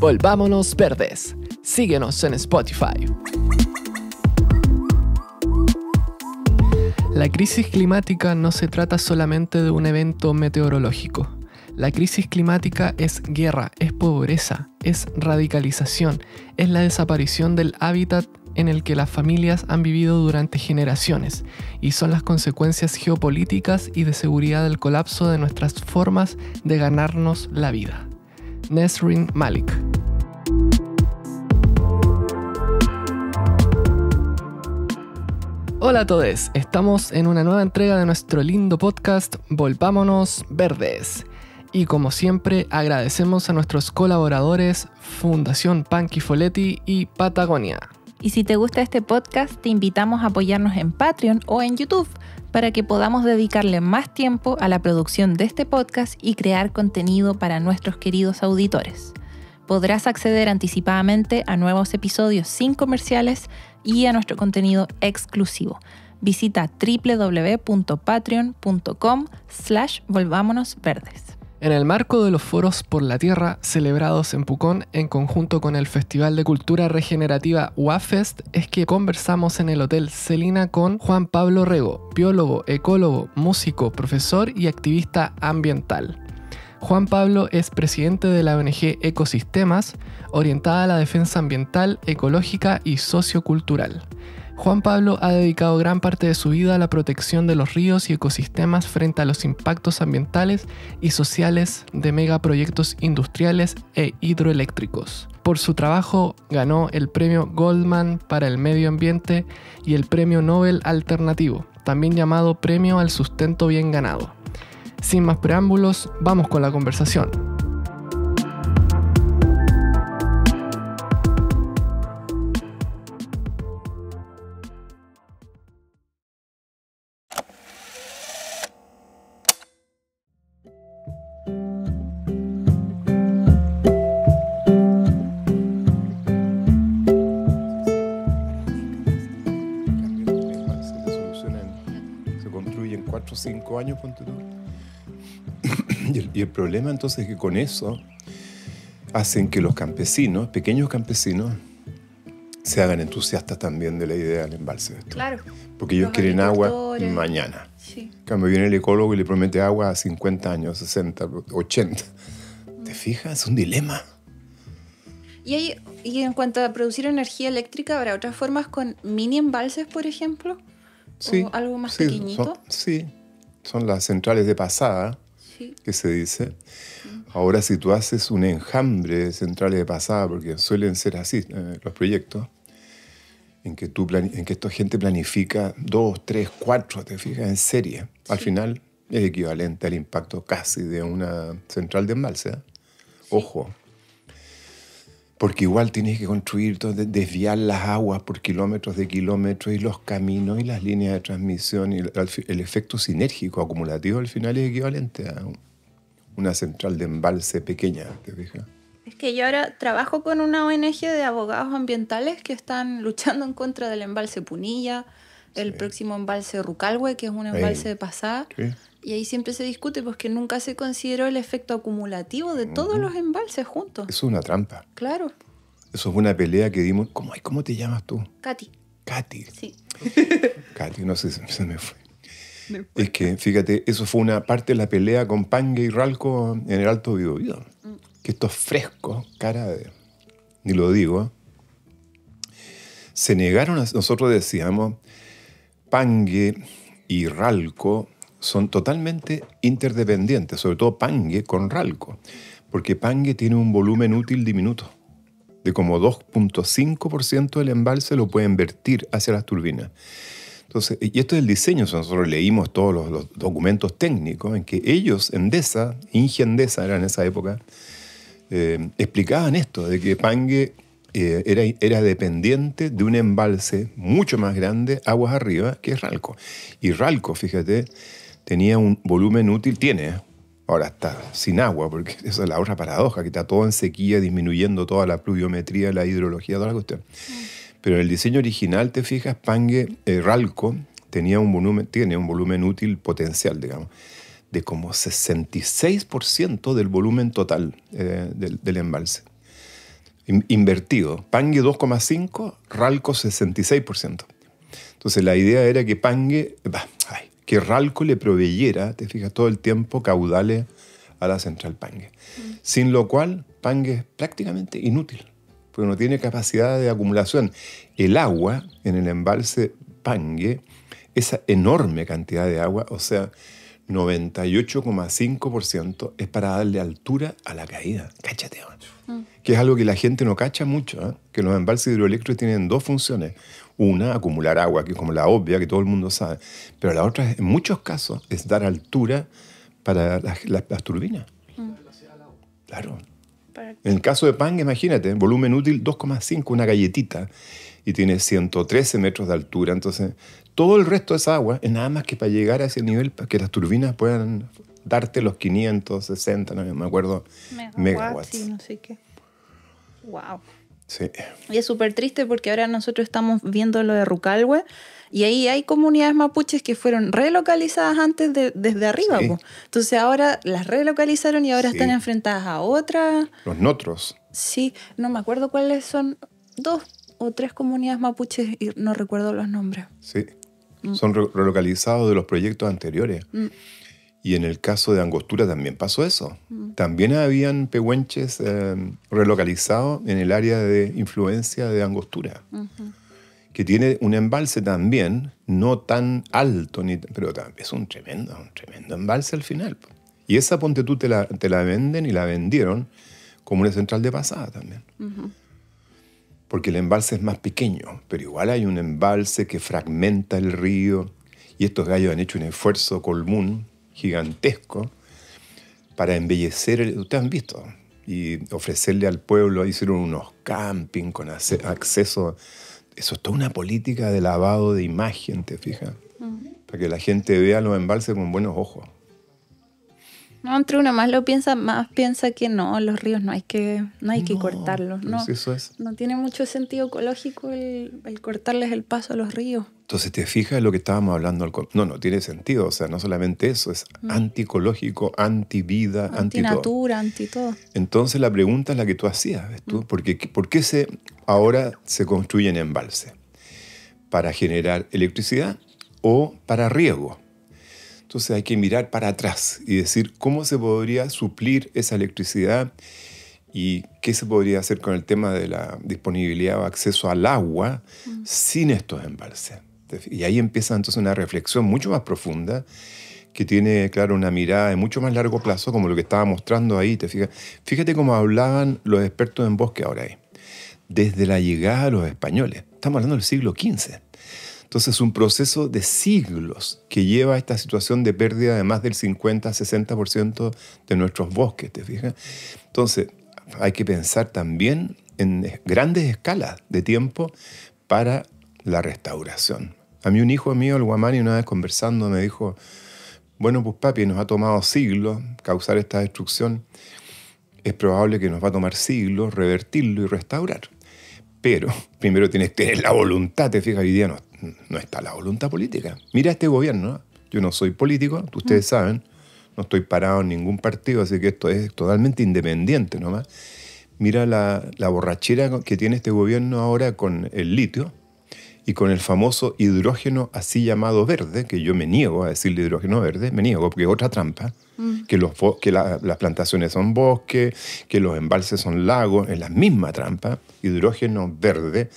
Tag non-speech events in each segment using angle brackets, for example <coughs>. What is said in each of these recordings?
Volvámonos Verdes. Síguenos en Spotify. La crisis climática no se trata solamente de un evento meteorológico. La crisis climática es guerra, es pobreza, es radicalización, es la desaparición del hábitat en el que las familias han vivido durante generaciones y son las consecuencias geopolíticas y de seguridad del colapso de nuestras formas de ganarnos la vida. Nesrin Malik. Hola a todos, estamos en una nueva entrega de nuestro lindo podcast Volvámonos Verdes. Y como siempre, agradecemos a nuestros colaboradores Fundación Panky Foletti y Patagonia. Y si te gusta este podcast, te invitamos a apoyarnos en Patreon o en YouTube para que podamos dedicarle más tiempo a la producción de este podcast y crear contenido para nuestros queridos auditores. Podrás acceder anticipadamente a nuevos episodios sin comerciales y a nuestro contenido exclusivo. Visita www.patreon.com slash volvámonos verdes. En el marco de los foros por la tierra celebrados en Pucón en conjunto con el Festival de Cultura Regenerativa WAFest es que conversamos en el Hotel Celina con Juan Pablo Rego, biólogo, ecólogo, músico, profesor y activista ambiental. Juan Pablo es presidente de la ONG Ecosistemas, orientada a la defensa ambiental, ecológica y sociocultural. Juan Pablo ha dedicado gran parte de su vida a la protección de los ríos y ecosistemas frente a los impactos ambientales y sociales de megaproyectos industriales e hidroeléctricos. Por su trabajo ganó el premio Goldman para el medio ambiente y el premio Nobel Alternativo, también llamado Premio al Sustento Bien Ganado sin más preámbulos vamos con la conversación se construyen cuatro o cinco años continues <coughs> y, el, problema entonces es que con eso hacen que los campesinos, pequeños campesinos, se hagan entusiastas también de la idea del embalse. esto. Claro. Porque ellos quieren agua mañana. Sí. Cuando viene el ecólogo y le promete agua a 50 años, 60, 80. Mm. ¿Te fijas? Es un dilema. ¿Y, y en cuanto a producir energía eléctrica, ¿habrá otras formas con mini embalses, por ejemplo? ¿O algo más pequeñito? sí, son las centrales de pasada, que se dice. Ahora si tú haces un enjambre de centrales de pasada, porque suelen ser así eh, los proyectos, en que, tú en que esta gente planifica dos, tres, cuatro, te fijas, en serie, al final es equivalente al impacto casi de una central de embalse. ¿eh? Ojo porque igual tienes que construir, desviar las aguas por kilómetros de kilómetros y los caminos y las líneas de transmisión y el, efecto sinérgico acumulativo al final es equivalente a una central de embalse pequeña, ¿te Es que yo ahora trabajo con una ONG de abogados ambientales que están luchando en contra del embalse Punilla, el próximo embalse Rucalhue, que es un embalse de pasada. Sí. Y ahí siempre se discute porque nunca se consideró el efecto acumulativo de todos los embalses juntos. Eso es una trampa. Claro. Eso fue una pelea que dimos. ¿Cómo, cómo te llamas tú? Katy. Katy. Sí. <laughs> Katy, no sé, se me fue. Es que, fíjate, eso fue una parte de la pelea con Pange y Ralco en el Alto Biobío. Mm. Que estos frescos, cara de... Ni lo digo. Se negaron a... Nosotros decíamos, Pangue y Ralco son totalmente interdependientes, sobre todo Pangue con Ralco, porque Pangue tiene un volumen útil diminuto, de como 2.5% del embalse lo puede invertir hacia las turbinas. Entonces, y esto es el diseño, nosotros leímos todos los, documentos técnicos en que ellos, Endesa, Endesa era en esa época, eh, explicaban esto, de que Pangue eh, era, era, dependiente de un embalse mucho más grande, aguas arriba, que es Ralco. Y Ralco, fíjate, tenía un volumen útil, tiene, ¿eh? ahora está sin agua, porque <laughs> esa es la otra paradoja, que está todo en sequía, disminuyendo toda la pluviometría, la hidrología, toda la cuestión. Pero en el diseño original, te fijas, Pange, eh, Ralco tenía un volumen, tiene un volumen útil potencial, digamos, de como 66% del volumen total eh, del, embalse. invertido. Pangue 2,5, Ralco 66%. Entonces la idea era que Pangue, que Ralco le proveyera, te fijas, todo el tiempo caudales a la central Pangue. Mm. Sin lo cual, Pangue es prácticamente inútil, porque no tiene capacidad de acumulación. El agua en el embalse Pangue, esa enorme cantidad de agua, o sea, 98,5% es para darle altura a la caída. Cáchate, mm. Que es algo que la gente no cacha mucho, ¿eh? que los embalses hidroeléctricos tienen dos funciones. Una, acumular agua, que es como la obvia, que todo el mundo sabe. Pero la otra, en muchos casos, es dar altura para las, turbinas. Mm. Claro. En el caso de pan imagínate, volumen útil 2,5, una galletita, y tiene 113 metros de altura. Entonces, todo el resto de esa agua es nada más que para llegar a ese nivel, para que las turbinas puedan darte los 560, no me acuerdo, megawatts. no sé Wow. Y es súper triste porque ahora nosotros estamos viendo lo de Rucalhue y ahí hay comunidades mapuches que fueron relocalizadas antes de, desde arriba. Entonces ahora las relocalizaron y ahora están enfrentadas a otras. Los notros. Sí, no me acuerdo cuáles son dos o tres comunidades mapuches y no recuerdo los nombres. Sí, mm. son relocalizados de los proyectos anteriores. Mm. Y en el caso de Angostura también pasó eso. Mm. También habían pehuenches eh, relocalizados en el área de influencia de Angostura, que tiene un embalse también, no tan alto, ni, pero es un tremendo, un tremendo embalse al final. Y esa ponte tú te la, venden y la vendieron como una central de pasada también. Porque el embalse es más pequeño, pero igual hay un embalse que fragmenta el río. Y estos gallos han hecho un esfuerzo común gigantesco para embellecer, el, ustedes han visto, y ofrecerle al pueblo, hicieron unos camping con acceso, eso es toda una política de lavado de imagen, te fijas, mm. para que la gente vea los embalses con buenos ojos. No, entre uno más lo piensa, más piensa que no, los ríos no hay que, no hay que cortarlos. No, tiene mucho sentido ecológico el, cortarles el paso a los ríos. Entonces te fijas lo que estábamos hablando. no, no tiene sentido. O sea, no solamente eso, es mm. anticológico, anti antivida, anti natura, anti todo. Entonces la pregunta es la que tú hacías, ¿ves tú? Mm. Porque, ¿Por qué se, ahora se construyen embalse? ¿Para generar electricidad o para riego? Entonces hay que mirar para atrás y decir cómo se podría suplir esa electricidad y qué se podría hacer con el tema de la disponibilidad o acceso al agua sin estos embalses. Y ahí empieza entonces una reflexión mucho más profunda que tiene, claro, una mirada de mucho más largo plazo, como lo que estaba mostrando ahí. ¿te fijas? Fíjate cómo hablaban los expertos en bosque ahora ahí, desde la llegada de los españoles. Estamos hablando del siglo XV. Entonces es un proceso de siglos que lleva a esta situación de pérdida de más del 50-60% de nuestros bosques, ¿te fijas? Entonces hay que pensar también en grandes escalas de tiempo para la restauración. A mí un hijo mío, el Guamani, una vez conversando me dijo, bueno, pues papi, nos ha tomado siglos causar esta destrucción. Es probable que nos va a tomar siglos revertirlo y restaurar. Pero <laughs> primero tienes que tener la voluntad, te fijas, hoy día no no está la voluntad política. Mira este gobierno, yo no soy político, ustedes mm. saben, no estoy parado en ningún partido, así que esto es totalmente independiente nomás. Mira la, borrachera que tiene este gobierno ahora con el litio y con el famoso hidrógeno así llamado verde, que yo me niego a decir hidrógeno verde, me niego porque es otra trampa, mm. que, los, que las plantaciones son bosques, que los embalses son lagos, es la misma trampa, hidrógeno verde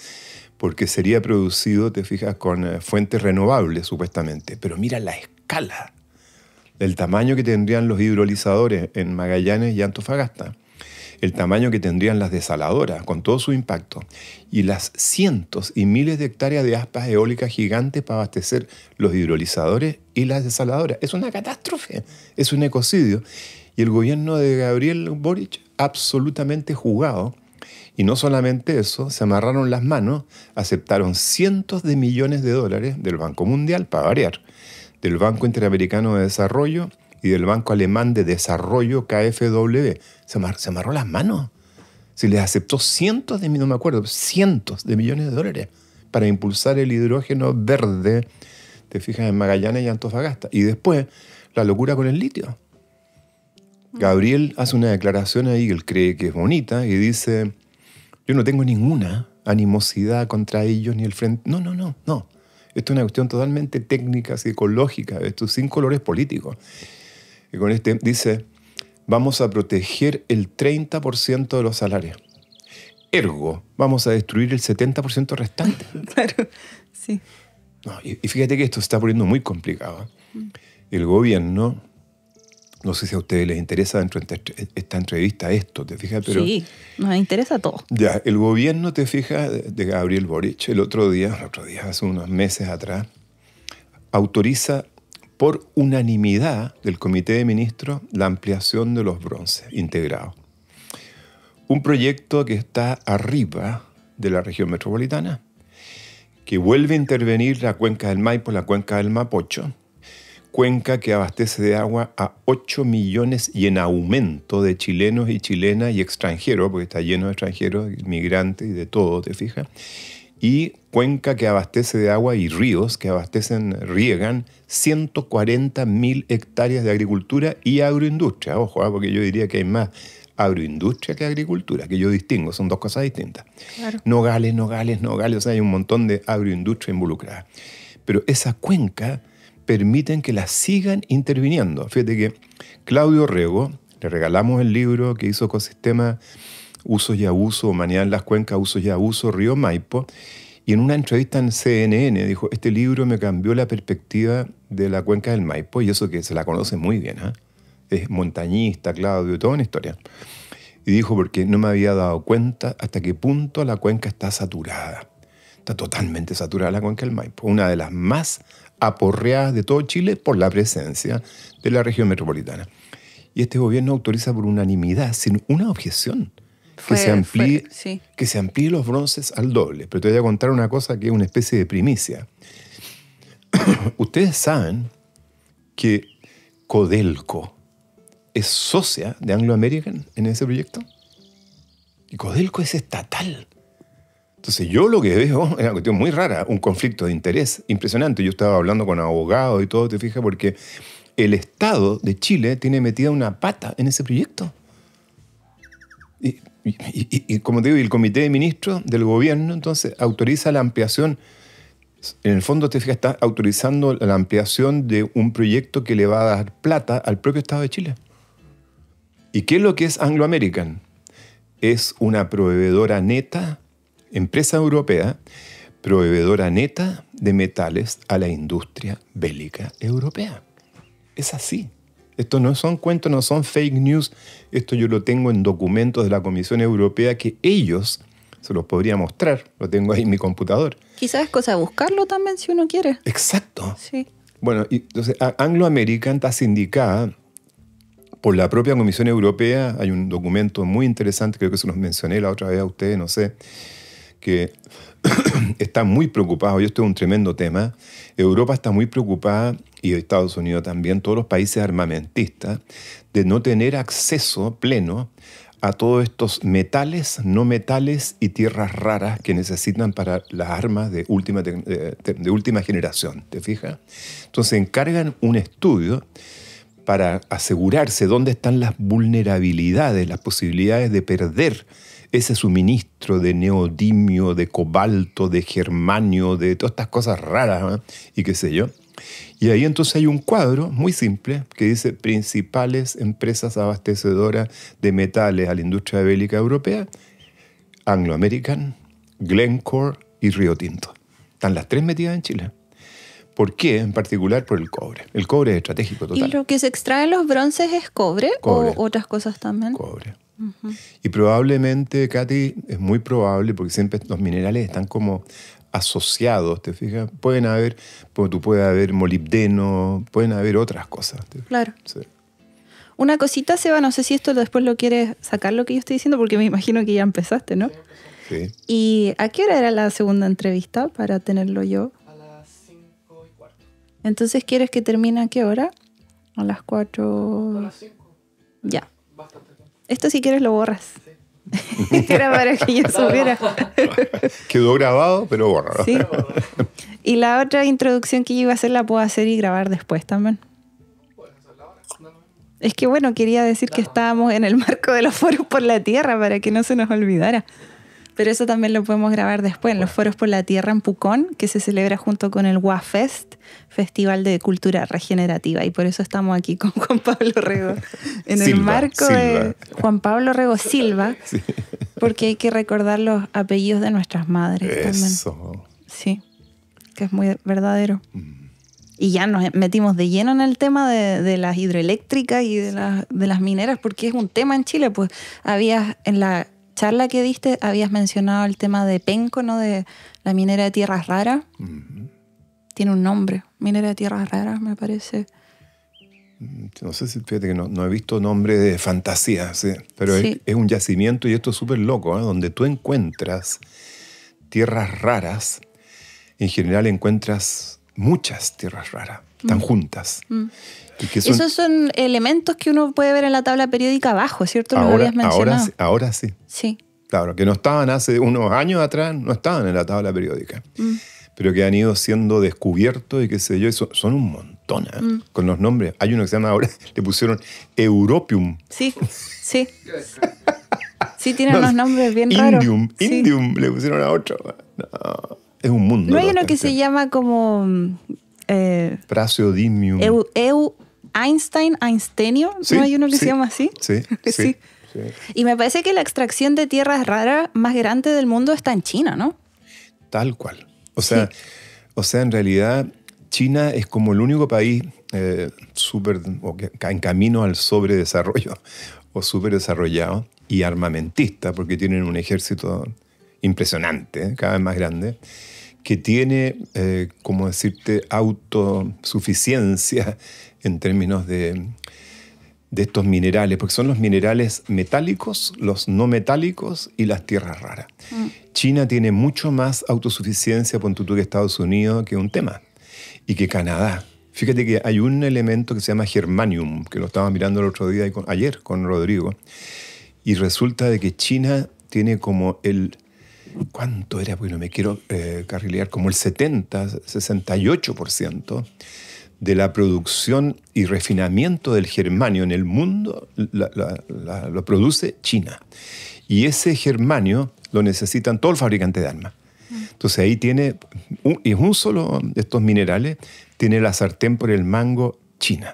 porque sería producido, te fijas, con eh, fuentes renovables supuestamente. Pero mira la escala el tamaño que tendrían los hidrolizadores en Magallanes y Antofagasta, el tamaño que tendrían las desaladoras con todo su impacto y las cientos y miles de hectáreas de aspas eólicas gigantes para abastecer los hidrolizadores y las desaladoras. Es una catástrofe, es un ecocidio. Y el gobierno de Gabriel Boric absolutamente jugado y no solamente eso, se amarraron las manos, aceptaron cientos de millones de dólares del Banco Mundial, para variar, del Banco Interamericano de Desarrollo y del Banco Alemán de Desarrollo KfW. Se, amarró las manos. Se les aceptó cientos de, no me acuerdo, cientos de millones de dólares para impulsar el hidrógeno verde, te fijas, en Magallanes y Antofagasta. Y después, la locura con el litio. Mm. Gabriel hace una declaración ahí que él cree que es bonita y dice, yo no tengo ninguna animosidad contra ellos ni el frente. No, no, no, no. Esto es una cuestión totalmente técnica, psicológica, esto sin colores políticos. Y con este dice, vamos a proteger el 30% de los salarios. Ergo, vamos a destruir el 70% restante. <laughs> claro, sí. y, fíjate que esto está poniendo muy complicado. ¿eh? El gobierno no sé si a ustedes les interesa dentro de esta entrevista esto, ¿te fijas? Pero, sí, nos interesa todo. Ya, el gobierno, te fijas, de Gabriel Boric, el otro día, el otro día, hace unos meses atrás, autoriza por unanimidad del Comité de Ministros la ampliación de los bronces integrados. Un proyecto que está arriba de la región metropolitana, que vuelve a intervenir la cuenca del Maipo, la cuenca del Mapocho, cuenca que abastece de agua a 8 millones y en aumento de chilenos y chilenas y extranjeros, porque está lleno de extranjeros, migrantes y de todo, ¿te fijas? Y cuenca que abastece de agua y ríos que abastecen, riegan 140 mil hectáreas de agricultura y agroindustria. Ojo, ¿ah? porque yo diría que hay más agroindustria que agricultura, que yo distingo, son dos cosas distintas. no Gales, no Gales, o sea, hay un montón de agroindustria involucrada. Pero esa cuenca permiten que las sigan interviniendo. Fíjate que Claudio Rego, le regalamos el libro que hizo Ecosistema Usos y Abuso, Humanidad en las Cuencas, Usos y Abuso Río Maipo, y en una entrevista en CNN dijo, este libro me cambió la perspectiva de la cuenca del Maipo, y eso que se la conoce muy bien, ¿ah? es montañista, Claudio, toda una historia. Y dijo, porque no me había dado cuenta hasta qué punto la cuenca está saturada. Está totalmente saturada la cuenca del Maipo, una de las más aporreadas de todo Chile por la presencia de la región metropolitana. Y este gobierno autoriza por unanimidad, sin una objeción, que, se que se amplíe los bronces al doble. Pero te voy a contar una cosa que es una especie de primicia. <coughs> Ustedes saben que Codelco es socia de Anglo American en ese proyecto. Y Codelco es estatal. Entonces yo lo que veo <laughs> es una cuestión muy rara, un conflicto de interés impresionante. Yo estaba hablando con abogados y todo, te fijas, porque el Estado de Chile tiene metida una pata en ese proyecto. Y, como te digo, el comité de ministros del gobierno entonces autoriza la ampliación. En el fondo, te fijas, está autorizando la ampliación de un proyecto que le va a dar plata al propio Estado de Chile. ¿Y qué es lo que es Anglo American? Es una proveedora neta empresa europea proveedora neta de metales a la industria bélica europea. Es así. Esto no son cuentos, no son fake news. Esto yo lo tengo en documentos de la Comisión Europea que ellos se los podría mostrar. Lo tengo ahí en mi computador. Quizás cosa de buscarlo también si uno quiere. Exacto. Sí. Bueno, entonces Anglo American está sindicada por la propia Comisión Europea. Hay un documento muy interesante, creo que se los mencioné la otra vez a ustedes, no sé que <clears throat> está muy preocupado. y esto es un tremendo tema, Europa está muy preocupada, y Estados Unidos también, todos los países armamentistas, de no tener acceso pleno a todos estos metales, no metales y tierras raras que necesitan para las armas de última, de última generación, ¿te fijas? Entonces encargan un estudio para asegurarse dónde están las vulnerabilidades, las posibilidades de perder ese suministro de neodimio, de cobalto, de germanio, de todas estas cosas raras ¿eh? y qué sé yo. Y ahí entonces hay un cuadro muy simple que dice principales empresas abastecedoras de metales a la industria bélica europea, Anglo American, Glencore y Río Tinto. Están las tres metidas en Chile. ¿Por qué? En particular por el cobre. El cobre es estratégico total. ¿Y lo que se extrae en los bronces es cobre, cobre. o otras cosas también? Cobre. Y probablemente, Katy, es muy probable, porque siempre los minerales están como asociados, ¿te fijas? Pueden haber, como tú puedes haber molibdeno, pueden haber otras cosas. claro. Una cosita, Seba, no sé si esto después lo quieres sacar lo que yo estoy diciendo, porque me imagino que ya empezaste, ¿no? Sí. ¿Y a qué hora era la segunda entrevista para tenerlo yo? A las cinco y cuarto. Entonces, ¿quieres que termine a qué hora? A las 4. A las 5. Ya. Esto si quieres lo borras. <laughs> Era para que yo supiera. Quedó grabado, pero borrado. <laughs> Y la otra introducción que yo iba a hacer la puedo hacer y grabar después también. Es que bueno, quería decir que estábamos en el marco de los foros por la Tierra para que no se nos olvidara. Pero eso también lo podemos grabar después en los Foros por la Tierra en Pucón, que se celebra junto con el WAFest, Festival de Cultura Regenerativa. Y por eso estamos aquí con Juan Pablo Rego, <laughs> en el marco de Juan Pablo Rego Silva, <laughs> porque hay que recordar los apellidos de nuestras madres eso. Sí, que es muy verdadero. Y ya nos metimos de lleno en el tema de, las hidroeléctricas y de las, de las mineras, porque es un tema en Chile. Pues había en la charla que diste habías mencionado el tema de Penco, ¿no? De la minera de tierras raras. Tiene un nombre, minera de tierras raras, me parece. No sé si, fíjate que no, he visto nombre de fantasía, ¿sí? pero Es, un yacimiento y esto es súper loco, ¿eh? donde tú encuentras tierras raras, en general encuentras muchas tierras raras, están mm. juntas. Mm. Esos son elementos que uno puede ver en la tabla periódica abajo, ¿cierto? Ahora, lo habías mencionado. Ahora, sí. Sí. Claro, que no estaban hace unos años atrás, no estaban en la tabla periódica, mm. pero que han ido siendo descubiertos y qué sé yo, son, un montón ¿eh? mm. con los nombres. Hay uno que se llama ahora, <laughs> le pusieron Europium. Sí, sí. sí, <laughs> tienen unos nombres bien raros. Indium, Indium, le pusieron a otro. es un mundo. No hay uno que se llama como... Eh, eu, Einstein, Einsteinio, ¿no hay uno que se llama así? <laughs> Sí, sí, Y me parece que la extracción de tierras raras más grande del mundo está en China, ¿no? Tal cual. O sea, o sea en realidad China es como el único país eh, en camino al sobredesarrollo <laughs> o desarrollado y armamentista, porque tienen un ejército impresionante, ¿eh? cada vez más grande, que tiene, eh, como decirte, autosuficiencia en términos de, de estos minerales, porque son los minerales metálicos, los no metálicos y las tierras raras. Mm. China tiene mucho más autosuficiencia, con tú que Estados Unidos, que un tema, y que Canadá. Fíjate que hay un elemento que se llama germanium, que lo estaba mirando el otro día, con, ayer, con Rodrigo, y resulta de que China tiene como el... ¿Cuánto era? Bueno, me quiero eh, carrilear, como el 70, 68% de la producción y refinamiento del germanio en el mundo lo produce China. Y ese germanio lo necesitan todos los fabricantes de armas. Entonces ahí tiene, y es un solo de estos minerales, tiene la sartén por el mango China.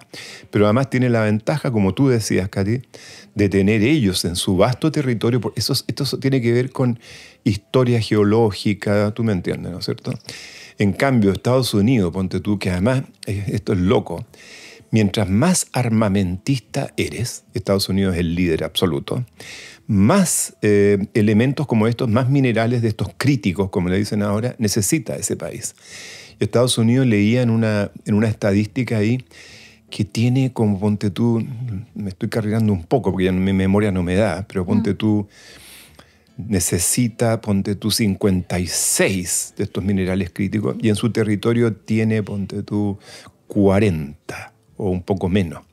Pero además tiene la ventaja, como tú decías, Katy, de tener ellos en su vasto territorio. Eso, esto tiene que ver con historia geológica, tú me entiendes, ¿no es cierto? En cambio, Estados Unidos, ponte tú, que además esto es loco, mientras más armamentista eres, Estados Unidos es el líder absoluto, más eh, elementos como estos, más minerales de estos críticos, como le dicen ahora, necesita ese país. Estados Unidos leía en una, en una estadística ahí que tiene como ponte tú, me estoy cargando un poco porque ya mi memoria no me da, pero ponte mm. tú necesita, ponte tú, 56 de estos minerales críticos y en su territorio tiene, ponte tú, 40 o un poco menos.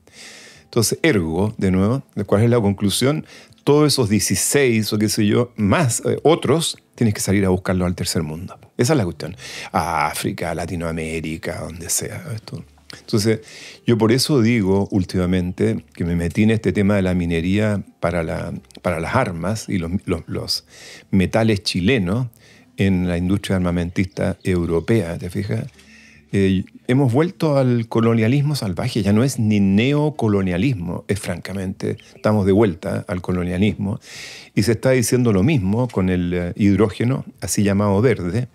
Entonces, ergo, de nuevo, ¿cuál es la conclusión? Todos esos 16 o qué sé yo, más eh, otros, tienes que salir a buscarlo al tercer mundo. Esa es la cuestión. A África, Latinoamérica, donde sea. Esto. Entonces, yo por eso digo últimamente que me metí en este tema de la minería para, la, para las armas y los, los, metales chilenos en la industria armamentista europea, ¿te fijas? Eh, hemos vuelto al colonialismo salvaje, ya no es ni neocolonialismo, es francamente, estamos de vuelta al colonialismo y se está diciendo lo mismo con el eh, hidrógeno, así llamado verde,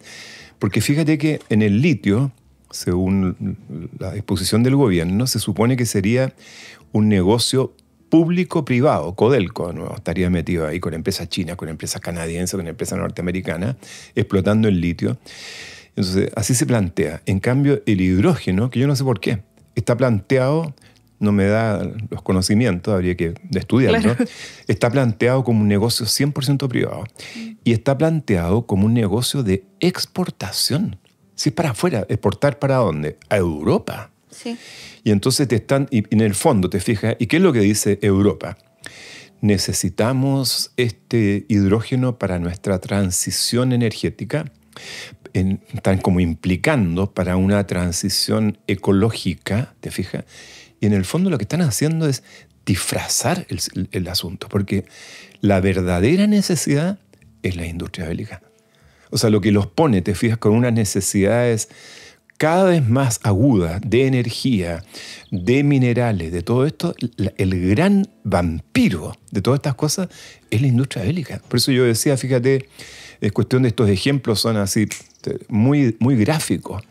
porque fíjate que en el litio según la disposición del gobierno, se supone que sería un negocio público-privado, Codelco, ¿no? estaría metido ahí con empresas chinas, con empresas canadienses, con empresas norteamericanas, explotando el litio. Entonces, así se plantea. En cambio, el hidrógeno, que yo no sé por qué, está planteado, no me da los conocimientos, habría que estudiarlo, está planteado como un negocio 100% privado y está planteado como un negocio de exportación. Si es para afuera, exportar para dónde? A Europa. Sí. Y entonces te están, y en el fondo te fijas, ¿y qué es lo que dice Europa? Necesitamos este hidrógeno para nuestra transición energética, están como implicando para una transición ecológica, ¿te fijas? Y en el fondo lo que están haciendo es disfrazar el, el asunto, porque la verdadera necesidad es la industria bélica. O sea, lo que los pone, te fijas, con unas necesidades cada vez más agudas de energía, de minerales, de todo esto, el gran vampiro de todas estas cosas es la industria bélica. Por eso yo decía, fíjate, es cuestión de estos ejemplos, son así muy, muy gráficos.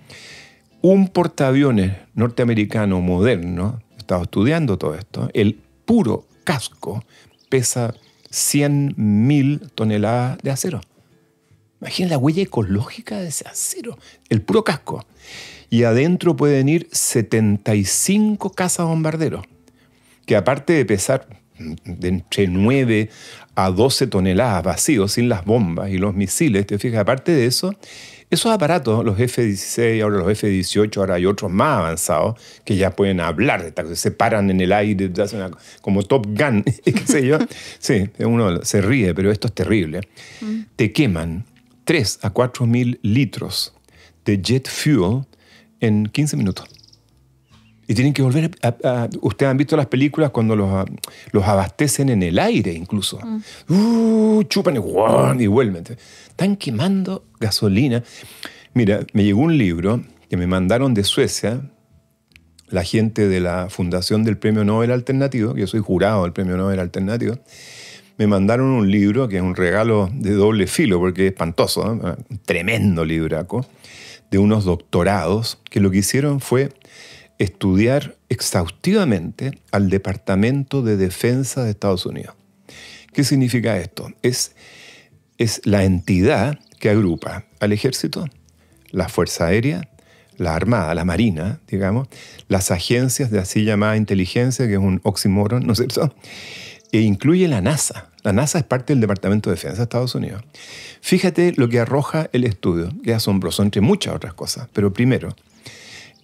Un portaaviones norteamericano moderno, he estado estudiando todo esto, el puro casco pesa 100.000 toneladas de acero. Imagínense la huella ecológica de ese acero, el puro casco. Y adentro pueden ir 75 casas bombarderos, que aparte de pesar de entre 9 a 12 toneladas vacíos, sin las bombas y los misiles, te fijas, aparte de eso, esos aparatos, los F-16, ahora los F-18, ahora hay otros más avanzados que ya pueden hablar, de se paran en el aire, hacen como Top Gun, <laughs> qué sé yo. Sí, uno se ríe, pero esto es terrible. Mm. Te queman 3 a 4 mil litros de jet fuel en 15 minutos. Y tienen que volver a, Ustedes han visto las películas cuando los, ah, los abastecen en el aire incluso. Mm. Uh, chupan y, Están quemando gasolina. Mira, me llegó un libro que me mandaron de Suecia, la gente de la Fundación del Premio Nobel Alternativo, yo soy jurado del Premio Nobel Alternativo, me mandaron un libro que es un regalo de doble filo, porque es espantoso, un tremendo libraco, de unos doctorados que lo que hicieron fue estudiar exhaustivamente al Departamento de Defensa de Estados Unidos. ¿Qué significa esto? Es, es la entidad que agrupa al ejército, la Fuerza Aérea, la Armada, la Marina, digamos, las agencias de así llamada inteligencia, que es un oxímoron, ¿no es cierto? E incluye la NASA. La NASA es parte del Departamento de Defensa de Estados Unidos. Fíjate lo que arroja el estudio, que es asombroso entre muchas otras cosas. Pero primero,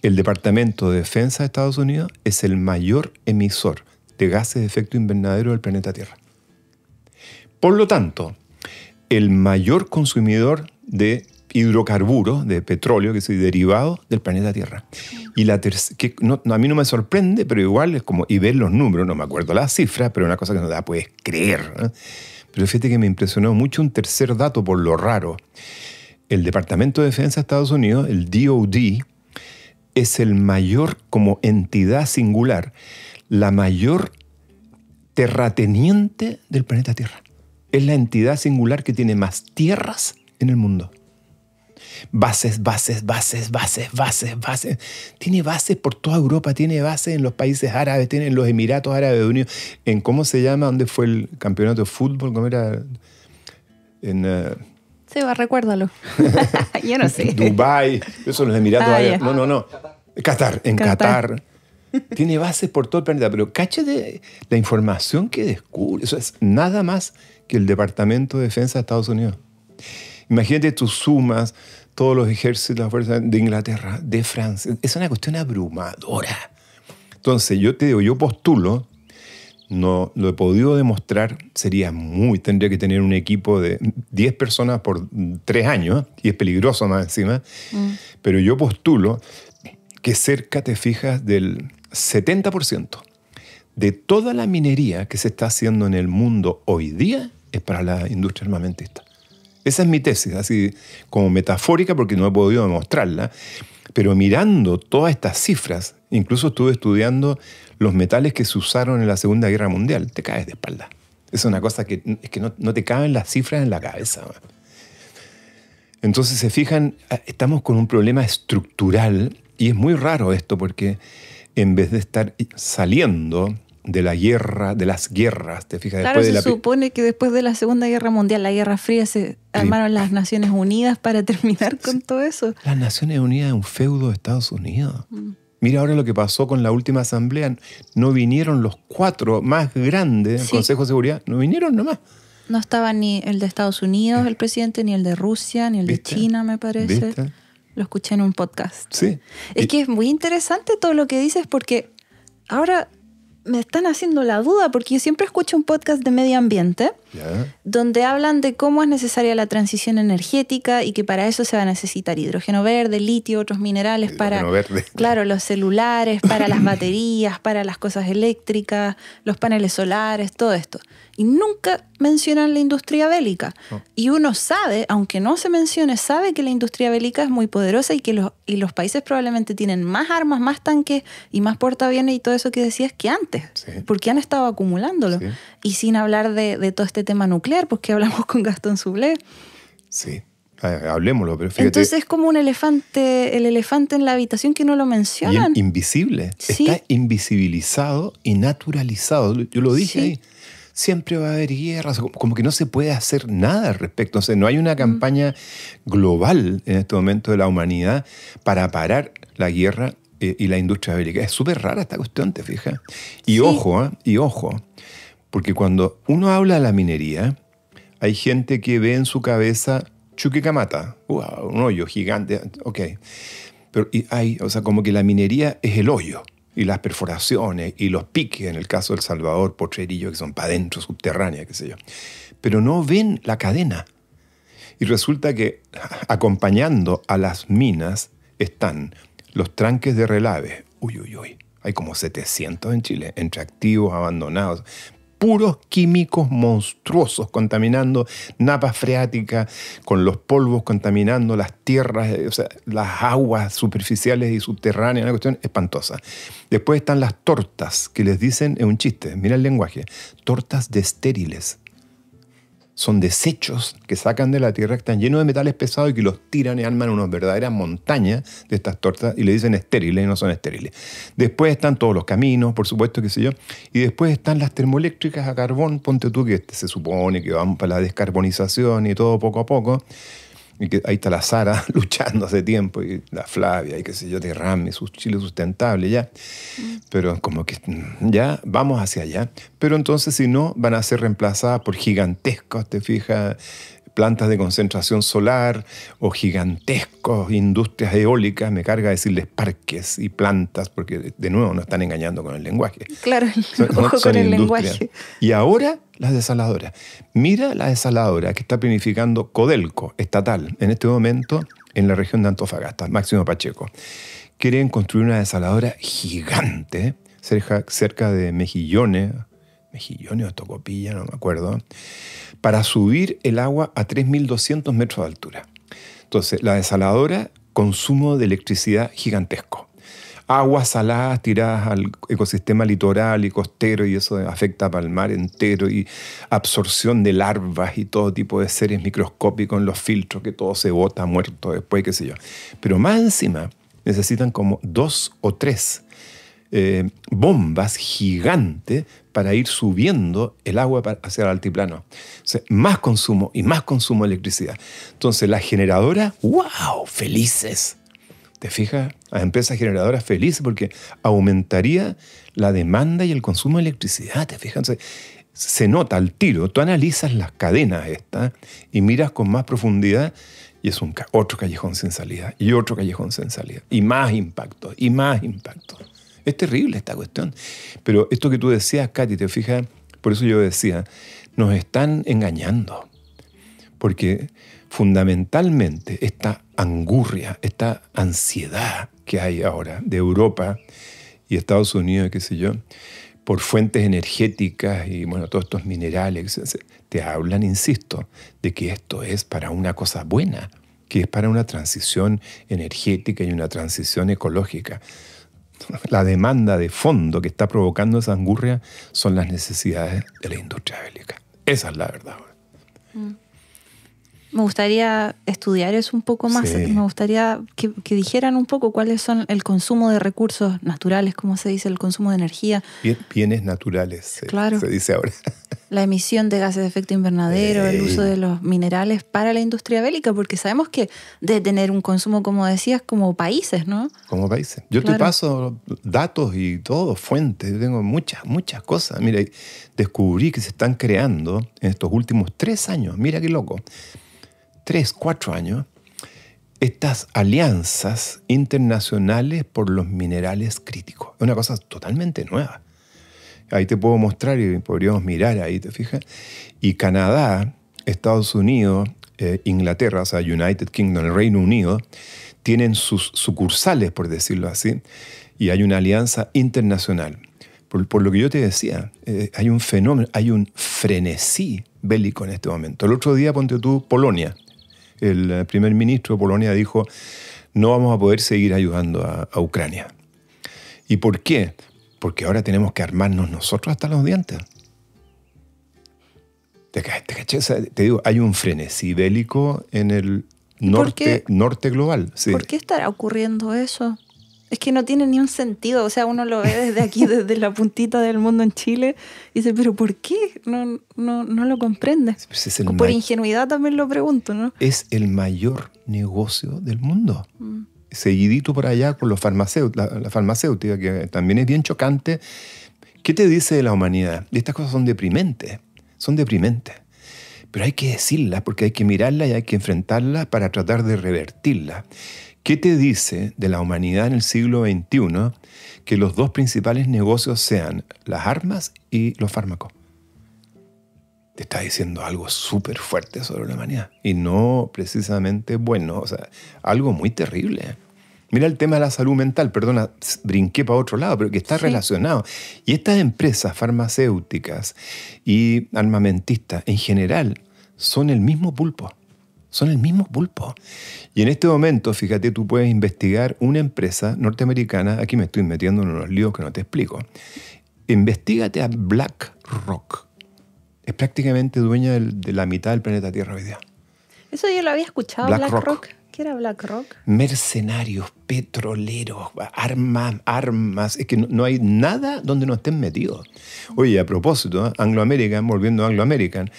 el Departamento de Defensa de Estados Unidos es el mayor emisor de gases de efecto invernadero del planeta Tierra. Por lo tanto, el mayor consumidor de hidrocarburos de petróleo, que soy derivado del planeta Tierra. Y la que a mí no me sorprende, pero igual es como, y ver los números, no me acuerdo las cifras, pero una cosa que no la puedes creer. Pero fíjate que me impresionó mucho un tercer dato por lo raro. El Departamento de Defensa de Estados Unidos, el DOD, es el mayor, como entidad singular, la mayor terrateniente del planeta Tierra. Es la entidad singular que tiene más tierras en el mundo. Bases, bases, bases, bases, bases, bases. Tiene bases por toda Europa, tiene bases en los países árabes, tiene en los Emiratos Árabes Unidos, en cómo se llama, dónde fue el campeonato de fútbol, cómo era. En, eh, recuérdalo. <laughs> Yo no sé. Dubái, eso los Emiratos ah, Árabes. No, no, no. Qatar, en Qatar. <laughs> Tiene bases por todo el planeta, pero de la información que descubre. Eso es nada más que el Departamento de Defensa de Estados Unidos. Imagínate tus sumas todos los ejércitos, las fuerzas de Inglaterra, de Francia. Es una cuestión abrumadora. Entonces, yo te digo, yo postulo, no lo he podido demostrar, sería muy, tendría que tener un equipo de 10 personas por 3 años, y es peligroso más encima, mm. pero yo postulo que cerca te fijas del 70% de toda la minería que se está haciendo en el mundo hoy día es para la industria armamentista. Esa es mi tesis, así como metafórica porque no he podido demostrarla. Pero mirando todas estas cifras, incluso estuve estudiando los metales que se usaron en la Segunda Guerra Mundial, te caes de espalda. Es una cosa que, que no, no te caben las cifras en la cabeza. Entonces se fijan, ah, estamos con un problema estructural y es muy raro esto porque en vez de estar saliendo de la guerra, de las guerras, te fijas. Claro, se supone que después de la Segunda Guerra Mundial, la Guerra Fría, se armaron las Naciones Unidas para <laughs> terminar con todo eso. Las Naciones Unidas es un feudo de Estados Unidos. Mm. Mira ahora lo que pasó con la última asamblea. No vinieron los cuatro más grandes del Consejo de Seguridad, no vinieron nomás. No estaba ni el de Estados Unidos, eh. el presidente, ni el de Rusia, ni el de China, me parece. Lo escuché en un podcast. Sí. Es que es muy interesante todo lo que dices porque ahora me están haciendo la duda porque yo siempre escucho un podcast de medio ambiente donde hablan de cómo es necesaria la transición energética y que para eso se va a necesitar hidrógeno verde, litio, otros minerales para claro, los celulares, para las <coughs> baterías, para las cosas eléctricas, los paneles solares, todo esto y nunca mencionan la industria bélica. Y uno sabe, aunque no se mencione, sabe que la industria bélica es muy poderosa y que los, y los países probablemente tienen más armas, más tanques y más portaaviones y todo eso que decías que antes, porque han estado acumulándolo. Y sin hablar de, todo este tema nuclear, porque pues, hablamos con Gastón Zublé. Sí. Ah, hablemoslo, pero fíjate. Entonces es como un elefante, el elefante en la habitación que no lo mencionan. invisible. Está invisibilizado y naturalizado. Yo lo dije ahí siempre va a haber guerras, como que no se puede hacer nada al respecto. O sea, no hay una mm. campaña global en este momento de la humanidad para parar la guerra eh, y la industria bélica. Es súper rara esta cuestión, te fijas. Y ojo, ¿ah? y ojo, porque cuando uno habla de la minería, hay gente que ve en su cabeza Chuquicamata, wow, un hoyo gigante, ok. Pero y hay, o sea, como que la minería es el hoyo y las perforaciones y los piques, en el caso del Salvador, Potrerillo, que son para adentro, subterránea, qué sé yo. Pero no ven la cadena. Y resulta que <laughs> acompañando a las minas están los tranques de relave. Uy, uy, uy. Hay como 700 en Chile, entre activos, abandonados puros químicos monstruosos contaminando napas freáticas, con los polvos contaminando las tierras, eh, las aguas superficiales y subterráneas, una cuestión espantosa. Después están las tortas, que les dicen, es un chiste, mira el lenguaje, tortas de estériles son desechos que sacan de la tierra, que están llenos de metales pesados y que los tiran y arman unas verdaderas montañas de estas tortas y le dicen estériles y no son estériles. Después están todos los caminos, por supuesto, qué sé yo. Y después están las termoeléctricas a carbón, ponte tú que este se supone que van para la descarbonización y todo poco a poco. Y ahí está la Sara <laughs> luchando hace tiempo, y la Flavia, y qué sé yo, derrame, sus Chile sustentable, ya. Mm. Pero como que mm, ya vamos hacia allá. Pero entonces, si no, van a ser reemplazadas por gigantescos, te fijas, plantas de concentración solar o gigantescos industrias eólicas, me carga decirles parques y plantas, porque de nuevo nos están engañando con el lenguaje. Claro, ojo con el lenguaje. Y ahora las desaladoras. Mira la desaladora que está planificando Codelco, estatal, en este momento en la región de Antofagasta, Máximo Pacheco. Quieren construir una desaladora gigante, cerca, cerca de Mejillones, mejillones o tocopilla, no me acuerdo, para subir el agua a 3.200 metros de altura. Entonces, la desaladora, consumo de electricidad gigantesco. Aguas saladas tiradas al ecosistema litoral y costero y eso afecta para el mar entero y absorción de larvas y todo tipo de seres microscópicos en los filtros que todo se bota muerto después, qué sé yo. Pero más encima necesitan como dos o tres eh, bombas gigantes para ir subiendo el agua hacia el altiplano. más consumo y más consumo de electricidad. Entonces las generadoras, wow, felices. ¿Te fijas? Las empresas generadoras felices porque aumentaría la demanda y el consumo de electricidad. ¿Te fijas? se nota al tiro. Tú analizas las cadenas estas y miras con más profundidad y es un, otro callejón sin salida y otro callejón sin salida y más impacto y más impacto es terrible esta cuestión. Pero esto que tú decías, Katy, te fijas, por eso yo decía, nos están engañando. Porque fundamentalmente esta angurria, esta ansiedad que hay ahora de Europa y Estados Unidos, qué sé yo, por fuentes energéticas y bueno, todos estos minerales, te hablan, insisto, de que esto es para una cosa buena, que es para una transición energética y una transición ecológica. <laughs> la demanda de fondo que está provocando esa angurria son las necesidades de la industria bélica. Esa es la verdad me gustaría estudiar eso un poco más. Me gustaría que, dijeran un poco cuáles son el consumo de recursos naturales, como se dice, el consumo de energía. bienes naturales, claro. se, dice ahora. <laughs> La emisión de gases de efecto invernadero, el uso de los minerales para la industria bélica, porque sabemos que de tener un consumo, como decías, como países, ¿no? Como países. Yo te paso datos y todo, fuentes, tengo muchas, muchas cosas. Mira, descubrí que se están creando en estos últimos tres años, mira qué loco tres, cuatro años, estas alianzas internacionales por los minerales críticos. Es una cosa totalmente nueva. Ahí te puedo mostrar y podríamos mirar ahí, ¿te fijas? Y Canadá, Estados Unidos, eh, Inglaterra, o sea, United Kingdom, el Reino Unido, tienen sus sucursales, por decirlo así, y hay una alianza internacional. Por, lo que yo te decía, eh, hay un fenómeno, hay un frenesí bélico en este momento. El otro día, ponte tú, Polonia el eh, primer ministro de Polonia dijo, no vamos a poder seguir ayudando a, Ucrania. ¿Y por qué? Porque ahora tenemos que armarnos nosotros hasta los dientes. ¿Te, digo, hay un frenesí bélico en el norte, global. ¿Por qué estará ocurriendo eso? Es que no tiene ni un sentido, o sea, uno lo ve desde aquí, <laughs> desde la puntita del mundo en Chile, y dice, pero ¿por qué? No, no, no lo comprende. Por ingenuidad también lo pregunto, ¿no? Es el mayor negocio del mundo. Mm. Seguidito por allá con los farmacéuticos, la, la farmacéutica, que también es bien chocante. ¿Qué te dice de la humanidad? Estas cosas son deprimentes, son deprimentes. Pero hay que decirlas porque hay que mirarlas y hay que enfrentarlas para tratar de revertirlas. ¿Qué te dice de la humanidad en el siglo XXI que los dos principales negocios sean las armas y los fármacos? Te está diciendo algo súper fuerte sobre la humanidad y no precisamente bueno, o sea, algo muy terrible. Mira el tema de la salud mental, perdona, brinqué para otro lado, pero que está relacionado. Y estas empresas farmacéuticas y armamentistas en general son el mismo pulpo. Son el mismo pulpo. Y en este momento, fíjate, tú puedes investigar una empresa norteamericana, aquí me estoy metiendo en unos líos que no te explico. Investígate a BlackRock. Es prácticamente dueña de la mitad del planeta Tierra hoy día. Eso yo lo había escuchado, BlackRock. ¿Qué era BlackRock? Mercenarios, petroleros, armas, armas. Es que no, hay nada donde no estén metidos. Oye, a propósito, ¿eh? Anglo American, volviendo a Anglo American,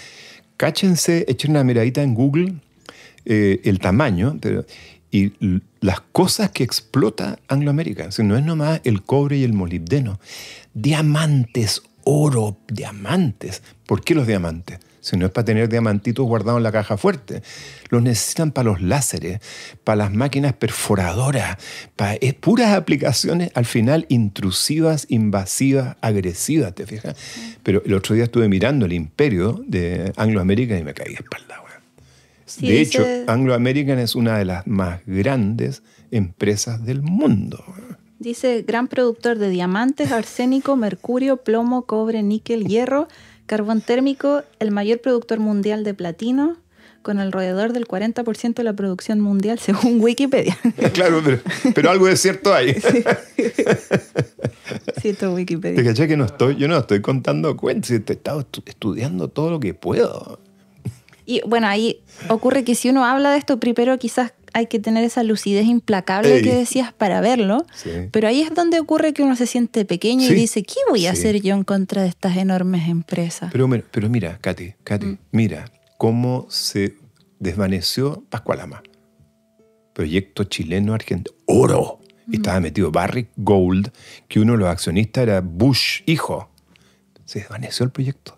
cáchense, echen una miradita en Google eh, el tamaño y las cosas que explota Angloamérica, no es nomás el cobre y el molibdeno. Diamantes, oro, diamantes. ¿Por qué los diamantes? Si no es para tener diamantitos guardados en la caja fuerte. Los necesitan para los láseres, para las máquinas perforadoras, para puras aplicaciones al final intrusivas, invasivas, agresivas, ¿te fijas? Pero el otro día estuve mirando el imperio de Angloamérica y me caí de espalda de hecho, Anglo American es una de las más grandes empresas del mundo. Dice, gran productor de diamantes, arsénico, mercurio, plomo, cobre, níquel, hierro, carbón térmico, el mayor productor mundial de platino, con alrededor del 40% de la producción mundial según <laughs> Wikipedia. Claro, pero, algo de cierto hay. Sí. Cierto Wikipedia. que no estoy, yo no estoy contando cuentos, he estado estudiando todo lo que puedo. Y bueno, ahí ocurre que si uno habla de esto, primero quizás hay que tener esa lucidez implacable que decías para verlo, pero ahí es donde ocurre que uno se siente pequeño y dice, ¿qué voy a hacer yo en contra de estas enormes empresas? Pero, mira, Katy, Katy mm. mira cómo se desvaneció Pascualama. Proyecto chileno argentino. Oro. estaba metido Barrick Gold, que uno de los accionistas era Bush, hijo. Se desvaneció el proyecto.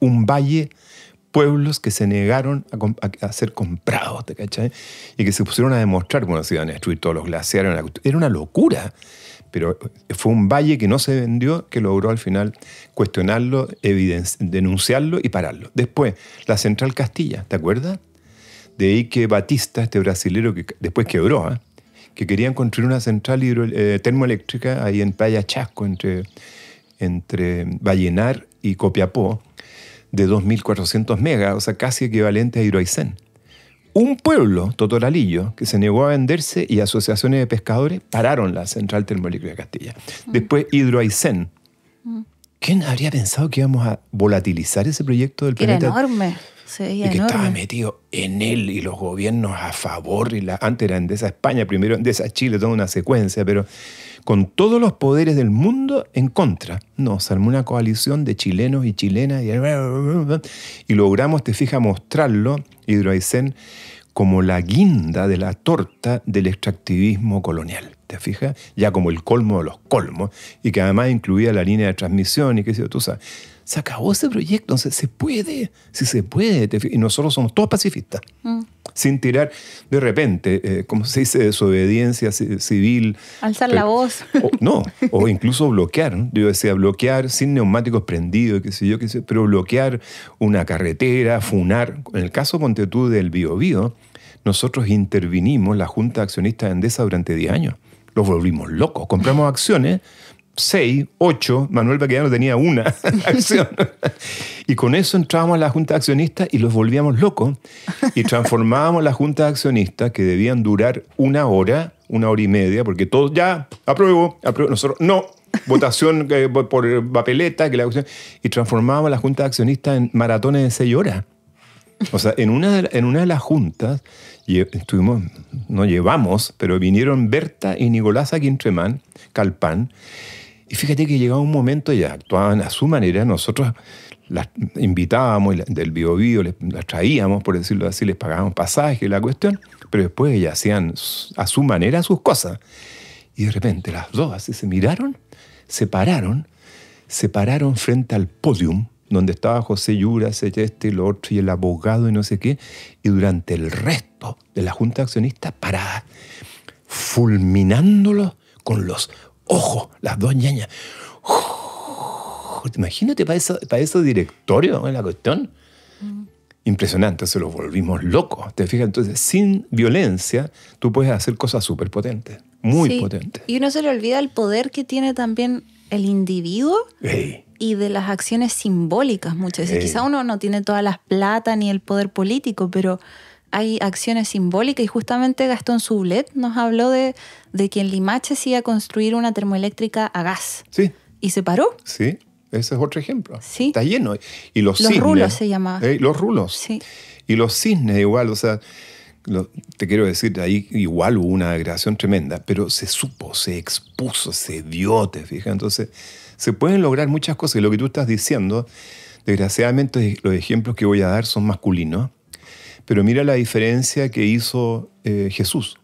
Un valle pueblos que se negaron a, ser comprados, ¿te cachai? Y que se pusieron a demostrar, con se iban a destruir todos los glaciares, era una, locura pero fue un valle que no se vendió, que logró al final cuestionarlo, denunciarlo y pararlo. Después, la Central Castilla, ¿te acuerdas? De ahí que Batista, este brasilero que después quebró, ¿ah? que querían construir una central eh, termoeléctrica ahí en Playa Chasco, entre, entre Vallenar y Copiapó, de 2.400 megas, o sea, casi equivalente a Hidroaicén. Un pueblo, Totoralillo, que se negó a venderse y asociaciones de pescadores pararon la central termoeléctrica de Castilla. Mm. Después Hidroaicén. Mm. ¿Quién habría pensado que íbamos a volatilizar ese proyecto del planeta? Era enorme. y que estaba metido en él y los gobiernos a favor. Y la, antes era de esa España, primero de esa Chile, toda una secuencia, pero con todos los poderes del mundo en contra. se armó una coalición de chilenos y chilenas y, logramos, te fijas, mostrarlo, Hidroaicén, como la guinda de la torta del extractivismo colonial. ¿Te fijas? Ya como el colmo de los colmos, y que además incluía la línea de transmisión y qué sé yo, tú sabes. Se acabó ese proyecto, entonces se puede, si se puede, y nosotros somos todos pacifistas. Mm sin tirar de repente, eh, ¿cómo se dice? Desobediencia civil. Alzar la eh, voz. no, o incluso bloquear. Yo decía bloquear sin neumáticos prendidos, qué sé yo, qué sé, pero bloquear una carretera, funar. En el caso, ponte tú, del Biobío, nosotros intervinimos la Junta accionista de Endesa durante 10 años los volvimos locos. Compramos acciones seis, ocho, Manuel Paquedano tenía una <laughs> acción. Y con eso entrábamos a la Junta de Accionistas y los volvíamos locos y transformábamos la Junta de Accionistas, que debían durar una hora, una hora y media, porque todos ya, apruebo, apruebo, nosotros no, votación eh, por papeleta, y transformábamos la Junta de Accionistas en maratones de seis horas. O sea, en una, de, en una de las juntas, y estuvimos, no llevamos, pero vinieron Berta y Nicolás Aquintremán, Calpán, y fíjate que llegaba un momento, ellas actuaban a su manera, nosotros las invitábamos del Bio, las traíamos, por decirlo así, les pagábamos pasaje, la cuestión, pero después ellas hacían a su manera sus cosas. Y de repente las dos así se miraron, se pararon, se pararon frente al podium donde estaba José Yura, este y otro, y el abogado y no sé qué, y durante el resto de la Junta de Accionistas parada, fulminándolos con los Ojo, las dos ñañas. imagínate para, eso, para en la cuestión. Mm. Impresionante, se lo volvimos locos. ¿Te fijas? Entonces, sin violencia, tú puedes hacer cosas súper potentes, muy potentes. Y uno se le olvida el poder que tiene también el individuo y de las acciones simbólicas muchas veces. Quizá uno no tiene todas las plata ni el poder político, pero hay acciones simbólicas y justamente Gastón Sublet nos habló de, de que en Limache se iba a construir una termoeléctrica a gas. Sí. ¿Y se paró? Sí, ese es otro ejemplo. Sí. Está lleno. Y los, los rulos se llamaban. ¿eh? los rulos. Sí. Y los cisnes igual, o sea, te quiero decir, ahí igual hubo una agregación tremenda, pero se supo, se expuso, se dio, te fijas. Entonces, se pueden lograr muchas cosas y lo que tú estás diciendo, desgraciadamente los ejemplos que voy a dar son masculinos. Pero mira la diferencia que hizo eh, Jesús,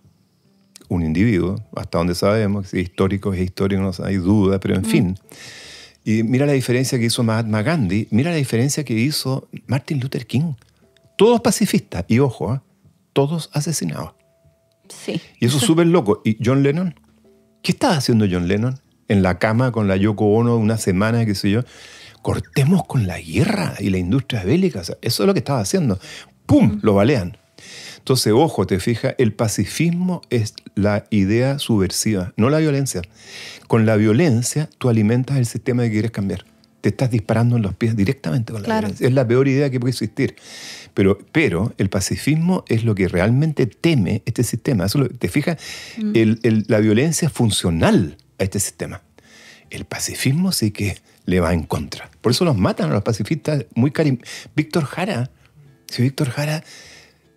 un individuo, hasta donde sabemos, si histórico es histórico, no hay duda, pero en mm. fin. Y mira la diferencia que hizo Mahatma Gandhi, mira la diferencia que hizo Martin Luther King. Todos pacifistas, y ojo, ¿eh? todos asesinados. Sí. Y eso es súper loco. ¿Y John Lennon? ¿Qué estaba haciendo John Lennon? En la cama con la Yoko Ono una semana, qué sé yo. Cortemos con la guerra y la industria bélica. eso es lo que estaba haciendo. ¡pum!, lo balean. Entonces, ojo, te fija, el pacifismo es la idea subversiva, no la violencia. Con la violencia tú alimentas el sistema que quieres cambiar. Te estás disparando en los pies directamente con la violencia. Es la peor idea que puede existir. Pero, pero el pacifismo es lo que realmente teme este sistema. Eso te fijas, la violencia funcional a este sistema. El pacifismo sí que le va en contra. Por eso los matan a los pacifistas muy Víctor Jara, si Víctor Jara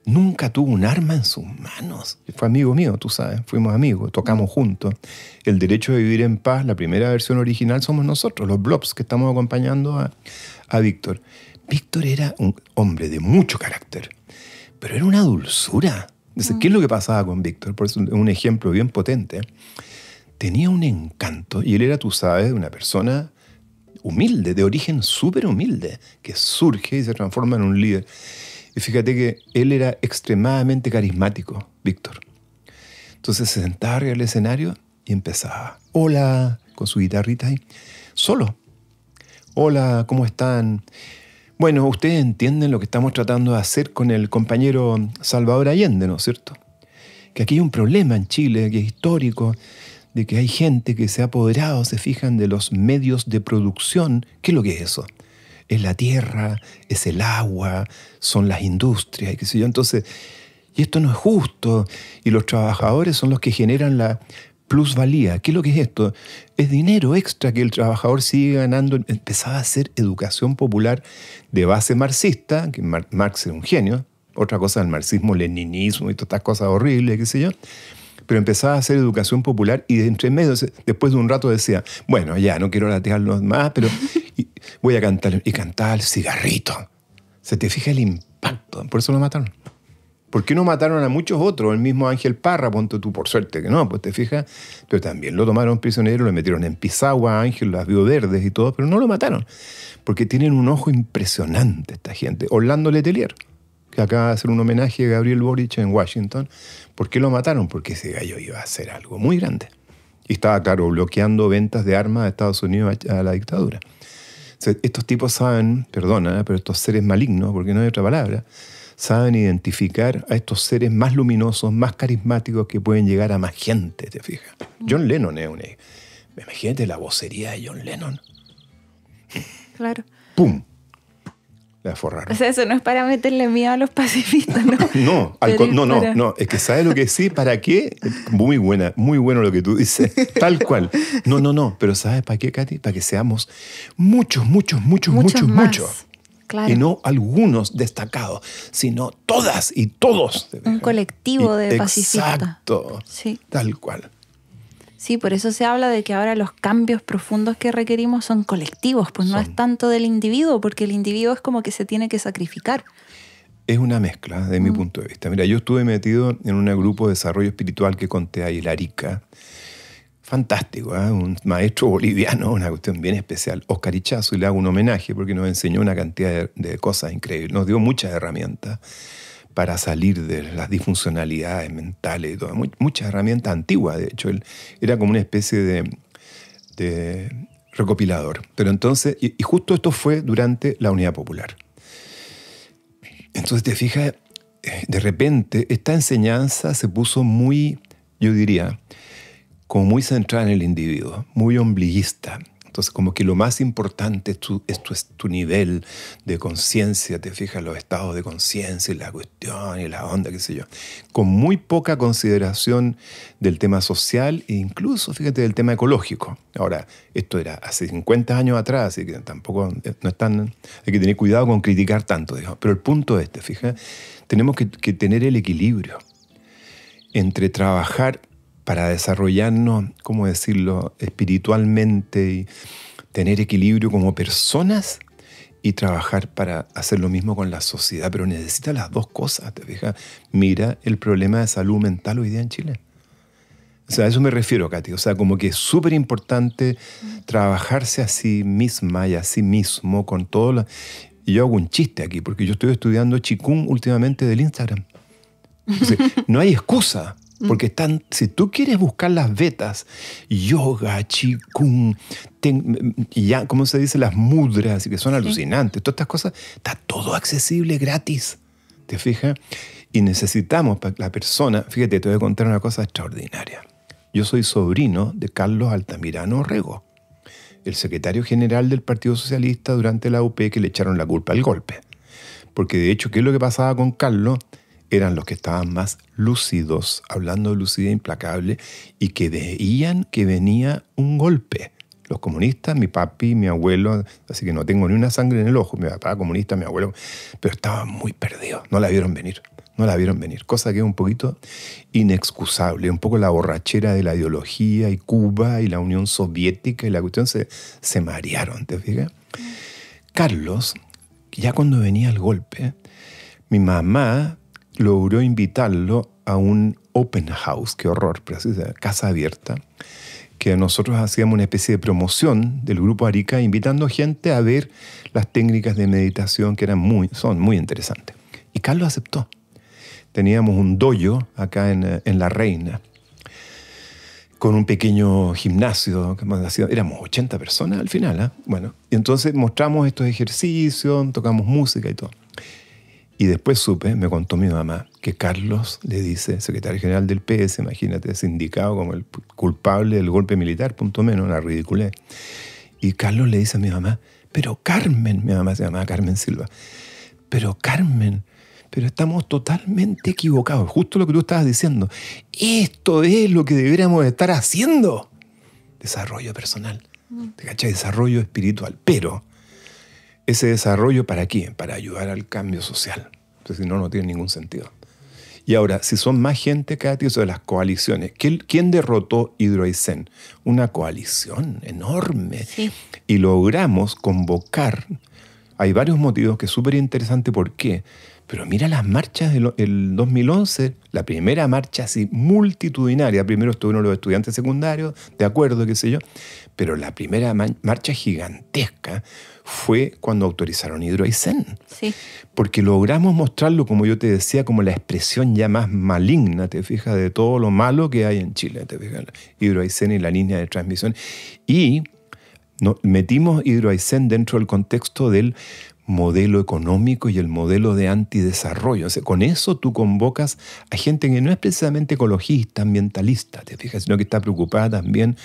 nunca tuvo un arma en sus manos. Fue amigo mío, tú sabes, fuimos amigos, tocamos juntos. El derecho de vivir en paz, la primera versión original, somos nosotros, los blobs que estamos acompañando a, a Víctor. Víctor era un hombre de mucho carácter, pero era una dulzura. ¿Qué es lo que pasaba con Víctor? Por eso es un ejemplo bien potente. Tenía un encanto y él era, tú sabes, una persona humilde, de origen súper humilde, que surge y se transforma en un líder. Y fíjate que él era extremadamente carismático, Víctor. Entonces se sentaba arriba del escenario y empezaba, hola, con su guitarrita ahí, solo. Hola, ¿cómo están? Bueno, ustedes entienden lo que estamos tratando de hacer con el compañero Salvador Allende, ¿no es cierto? Que aquí hay un problema en Chile, que es histórico, de que hay gente que se ha apoderado, se fijan, de los medios de producción. ¿Qué es lo que es eso? Es la tierra, es el agua, son las industrias, y qué sé yo. Entonces, y esto no es justo, y los trabajadores son los que generan la plusvalía. ¿Qué es lo que es esto? Es dinero extra que el trabajador sigue ganando. Empezaba a hacer educación popular de base marxista, que Marx es un genio, otra cosa del marxismo, leninismo y todas estas cosas horribles, qué sé yo pero empezaba a hacer educación popular y de entre medio, después de un rato decía, bueno, ya, no quiero latearlo más, pero <laughs> voy a cantar. Y cantar el cigarrito. Se te fija el impacto, por eso lo mataron. ¿Por qué no mataron a muchos otros? El mismo Ángel Parra, ponte tú, por suerte que no, pues te fijas, pero también lo tomaron prisionero, lo metieron en Pisagua, Ángel, las vio verdes y todo, pero no lo mataron, porque tienen un ojo impresionante esta gente. Orlando Letelier que acaba de hacer un homenaje a Gabriel Boric en Washington. ¿Por qué lo mataron? Porque ese gallo iba a hacer algo muy grande. Y estaba, claro, bloqueando ventas de armas a Estados Unidos a la dictadura. estos tipos saben, perdona, ¿eh? pero estos seres malignos, porque no hay otra palabra, saben identificar a estos seres más luminosos, más carismáticos que pueden llegar a más gente, ¿te fijas? John Lennon es una... Imagínate la vocería de John Lennon. Claro. ¡Pum! O sea, eso no es para meterle miedo a los pacifistas, ¿no? <laughs> no, no, no, Es que ¿sabes lo que sí? ¿Para qué? Muy buena, muy bueno lo que tú dices. <laughs> Tal cual. No, no, no. Pero ¿sabes para qué, Katy? Para que seamos muchos, muchos, muchos, muchos, muchos. Claro. Y no algunos destacados, sino todas y todos. Un colectivo de pacifistas. Exacto. Sí. Tal cual. Sí, por eso se habla de que ahora los cambios profundos que requerimos son colectivos, pues no es tanto del individuo, porque el individuo es como que se tiene que sacrificar. Es una mezcla, de mi mm. punto de vista. Mira, yo estuve metido en un grupo de desarrollo espiritual que conté ahí, Larica. Fantástico, ¿eh? un maestro boliviano, una cuestión bien especial, Oscar Ichazo, y le hago un homenaje porque nos enseñó una cantidad de cosas increíbles, nos dio muchas herramientas para salir de las disfuncionalidades mentales, y todo. mucha herramienta antigua de hecho, era como una especie de, recopilador. Pero entonces, y, y, justo esto fue durante la Unidad Popular. Entonces te fijas, eh, de repente esta enseñanza se puso muy, yo diría, como muy centrada en el individuo, muy ombliguista. Entonces, como que lo más importante es tu, es tu, nivel de conciencia, te fijas los estados de conciencia y la cuestión y la onda, qué sé yo, con muy poca consideración del tema social e incluso, fíjate, del tema ecológico. Ahora, esto era hace 50 años atrás, así que tampoco eh, no es hay que tener cuidado con criticar tanto, pero el punto es, este, fíjate. tenemos que tener el equilibrio entre trabajar para desarrollarnos, ¿cómo decirlo?, espiritualmente y tener equilibrio como personas y trabajar para hacer lo mismo con la sociedad. Pero necesita las dos cosas, ¿te fijas? Mira el problema de salud mental hoy día en Chile. O sea, a eso me refiero, Katy. O sea, como que es súper importante trabajarse a sí misma y a sí mismo con todo. Y yo hago un chiste aquí, porque yo estoy estudiando Chikung últimamente del Instagram. <laughs> no hay excusa. Mm. Porque están, si tú quieres buscar las vetas, yoga, chikung, ya, ¿cómo se dice? Las mudras, que son alucinantes, todas estas cosas, está todo accesible gratis. ¿Te fijas? Y necesitamos para la persona, fíjate, te voy a contar una cosa extraordinaria. Yo soy sobrino de Carlos Altamirano Orrego, el secretario general del Partido Socialista durante la UP que le echaron la culpa al golpe. Porque de hecho, ¿qué es lo que pasaba con Carlos? eran los que estaban más lúcidos, hablando de lucidez implacable, y que veían que venía un golpe. Los comunistas, mi papi, mi abuelo, así que no tengo ni una sangre en el ojo, mi papá comunista, mi abuelo, pero estaban muy perdidos, no la vieron venir, no la vieron venir, cosa que es un poquito inexcusable, un poco la borrachera de la ideología y Cuba y la Unión Soviética y la cuestión se, se marearon, ¿te fijas? Carlos, ya cuando venía el golpe, mi mamá logró invitarlo a un open house, qué horror, casa abierta, que nosotros hacíamos una especie de promoción del grupo Arica, invitando gente a ver las técnicas de meditación que eran muy, son muy interesantes. Y Carlos aceptó. Teníamos un dojo acá en, eh, La Reina, con un pequeño gimnasio, éramos 80 personas al final. ¿ah? Bueno, y entonces mostramos estos ejercicios, tocamos música y todo. Y después supe, me contó mi mamá, que Carlos le dice, secretario general del PS, imagínate, sindicado como el culpable del golpe militar, punto menos, la ridiculez. Y Carlos le dice a mi mamá, pero Carmen, mi mamá se llamaba Carmen Silva, pero Carmen, pero estamos totalmente equivocados, justo lo que tú estabas diciendo. Esto es lo que deberíamos estar haciendo. Desarrollo personal, mm. Desarrollo espiritual, pero ese desarrollo para quién? Para ayudar al cambio social si no, no tiene ningún sentido. Y ahora, si son más gente, Katy, eso de las coaliciones. ¿Quién derrotó Hidroicén? Una coalición enorme. Y logramos convocar. Hay varios motivos que es súper interesante por qué. Pero mira las marchas del 2011, la primera marcha así multitudinaria. Primero estuvieron los estudiantes secundarios, de acuerdo, qué sé yo pero la primera marcha gigantesca fue cuando autorizaron Hidroaicén. Sí. Porque logramos mostrarlo, como yo te decía, como la expresión ya más maligna, te fijas, de todo lo malo que hay en Chile, te fijas, Hidroaicén y la línea de transmisión. Y metimos Hidroaicén dentro del contexto del modelo económico y el modelo de antidesarrollo. con eso tú convocas a gente que no es precisamente ecologista, ambientalista, te fijas, sino que está preocupada también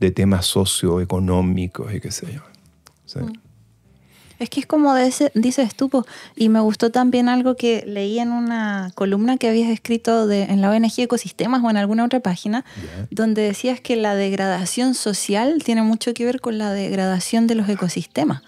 de temas socioeconómicos y qué sé yo. Mm. Es que es como ese, dices tú, y me gustó también algo que leí en una columna que habías escrito en la ONG Ecosistemas o en alguna otra página, donde decías que la degradación social tiene mucho que ver con la degradación de los ecosistemas.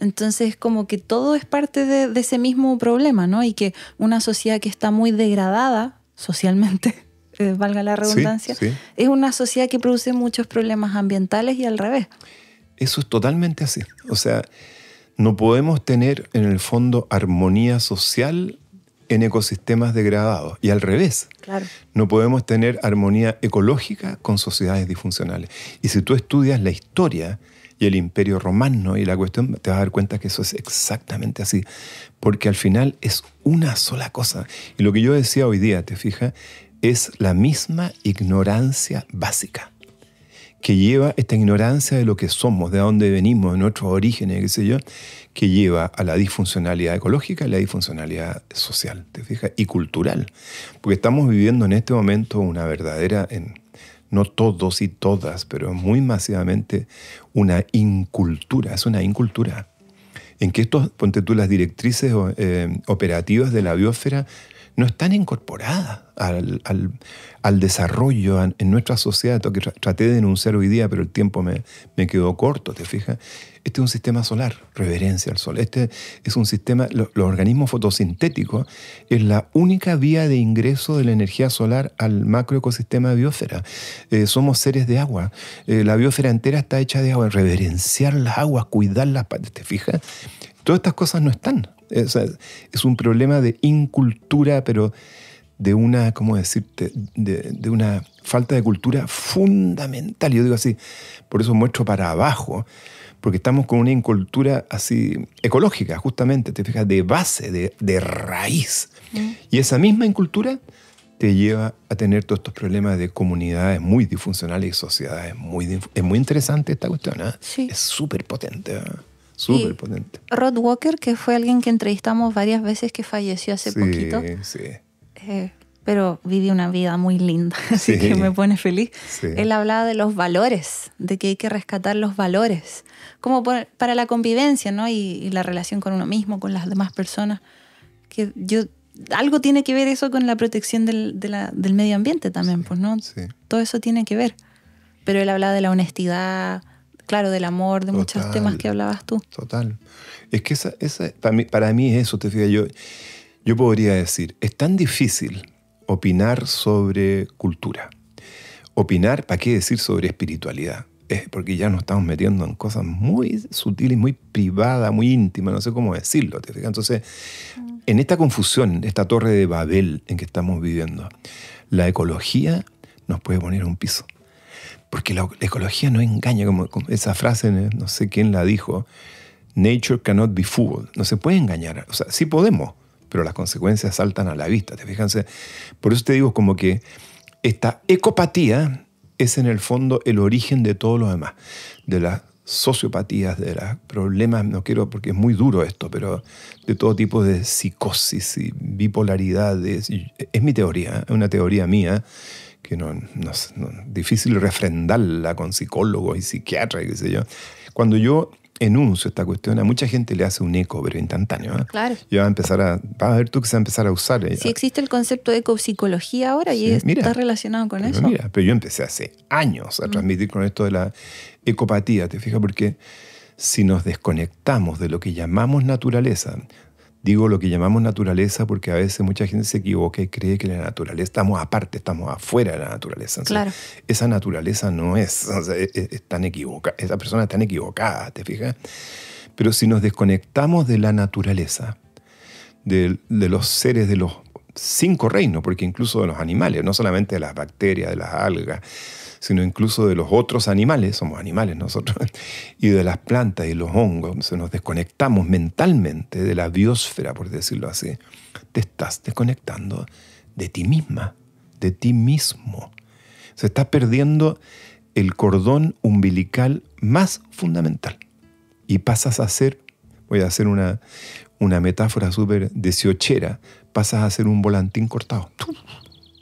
Entonces, como que todo es parte de, ese mismo problema, ¿no? Y que una sociedad que está muy degradada socialmente, <laughs> eh, valga la redundancia, es una sociedad que produce muchos problemas ambientales y al revés. Eso es totalmente así. O sea, no podemos tener en el fondo armonía social en ecosistemas degradados y al revés. Claro. No podemos tener armonía ecológica con sociedades disfuncionales. Y si tú estudias la historia y el imperio romano y la cuestión, te vas a dar cuenta que eso es exactamente así, porque al final es una sola cosa. Y lo que yo decía hoy día, te fijas, es la misma ignorancia básica que lleva esta ignorancia de lo que somos, de dónde venimos, de nuestros orígenes, qué sé yo, que lleva a la disfuncionalidad ecológica y la disfuncionalidad social, ¿te fijas? Y cultural. Porque estamos viviendo en este momento una verdadera, no todos y todas, pero muy masivamente, una incultura, es una incultura, en que estos, ponte tú, las directrices eh, operativas de la biosfera no están incorporadas al, desarrollo en nuestra sociedad, que traté de denunciar hoy día, pero el tiempo me, me quedó corto, ¿te fijas? Este es un sistema solar, reverencia al sol. Este es un sistema, los, organismos fotosintéticos es la única vía de ingreso de la energía solar al macroecosistema de biosfera. Eh, somos seres de agua. Eh, la biosfera entera está hecha de agua. Reverenciar las aguas, cuidarlas, ¿te fijas? Todas estas cosas no están. es un problema de incultura, pero de una, ¿cómo decirte?, de, una falta de cultura fundamental. Yo digo así, por eso muestro para abajo, porque estamos con una incultura así ecológica, justamente, te fijas, de base, de, raíz. Mm. Y esa misma incultura te lleva a tener todos estos problemas de comunidades muy disfuncionales y sociedades muy... Es muy interesante esta cuestión, ¿eh? Es súper potente, ¿eh? ¿ah? Súper potente. Rod Walker, que fue alguien que entrevistamos varias veces que falleció hace poquito. Sí, sí eh, pero viví una vida muy linda, <laughs> así que me pone feliz. Él hablaba de los valores, de que hay que rescatar los valores, como para la convivencia, ¿no? Y, la relación con uno mismo, con las demás personas. Que yo, algo tiene que ver eso con la protección del, de la, del medio ambiente también, pues, ¿no? Todo eso tiene que ver. Pero él hablaba de la honestidad, claro, del amor, de muchos temas que hablabas tú. Total. Es que esa, para, mí, eso, te fijas, yo yo podría decir, es tan difícil opinar sobre cultura. Opinar, ¿para qué decir sobre espiritualidad? Es porque ya nos estamos metiendo en cosas muy sutiles, muy privadas, muy íntimas, no sé cómo decirlo. Entonces, en esta confusión, esta torre de Babel en que estamos viviendo, la ecología nos puede poner un piso. Porque la ecología no engaña, como esa frase, no sé quién la dijo, Nature cannot be fooled. No se puede engañar. O sea, sí podemos, pero las consecuencias saltan a la vista, ¿te fíjense? Por eso te digo como que esta ecopatía es en el fondo el origen de todo lo demás, de las sociopatías, de los problemas, no quiero porque es muy duro esto, pero de todo tipo de psicosis y bipolaridades. Es mi teoría, es una teoría mía que no, difícil refrendarla con psicólogos y psiquiatras, qué sé yo. Cuando yo enuncio esta cuestión, a mucha gente le hace un eco, pero instantáneo. ¿eh? Claro. Y va a empezar a, vas a ver tú que se va a empezar a usar. Eh, si existe el concepto de ecopsicología ahora y está relacionado con eso. Mira, pero yo empecé hace años a mm. transmitir con esto de la ecopatía, ¿te fijas? Porque si nos desconectamos de lo que llamamos naturaleza, Digo lo que llamamos naturaleza porque a veces mucha gente se equivoca y cree que la naturaleza, estamos aparte, estamos afuera de la naturaleza. esa naturaleza no es, <laughs> e, e, es, tan equivocada, esa persona es equivocada, ¿te fijas? Pero si nos desconectamos de la naturaleza, de los seres de los cinco reinos, porque incluso de los animales, no solamente de las bacterias, de las algas, sino incluso de los otros animales, somos animales nosotros, <laughs> y de las plantas y los hongos. Nos desconectamos mentalmente de la biosfera, por decirlo así. Te estás desconectando de ti misma, de ti mismo. Se está perdiendo el cordón umbilical más fundamental. Y pasas a ser, voy a hacer una, una metáfora súper deseochera, pasas a ser un volantín cortado.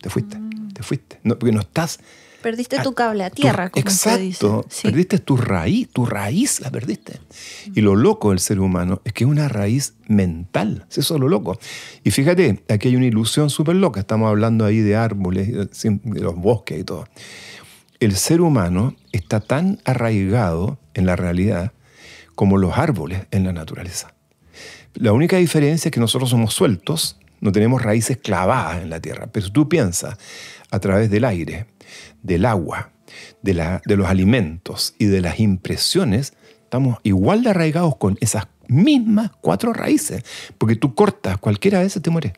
Te fuiste, te fuiste. porque no estás Perdiste tu cable a tierra, como exacto, dice. Perdiste tu raíz, tu raíz la perdiste. Y lo loco del ser humano es que es una raíz mental. Eso es lo loco. Y fíjate, aquí hay una ilusión súper loca. Estamos hablando ahí de árboles, de los bosques y todo. El ser humano está tan arraigado en la realidad como los árboles en la naturaleza. La única diferencia es que nosotros somos sueltos, no tenemos raíces clavadas en la tierra. Pero tú piensas a través del aire, del agua, de, la, de los alimentos y de las impresiones, estamos igual de arraigados con esas mismas cuatro raíces. Porque tú cortas cualquiera de esas, te mueres.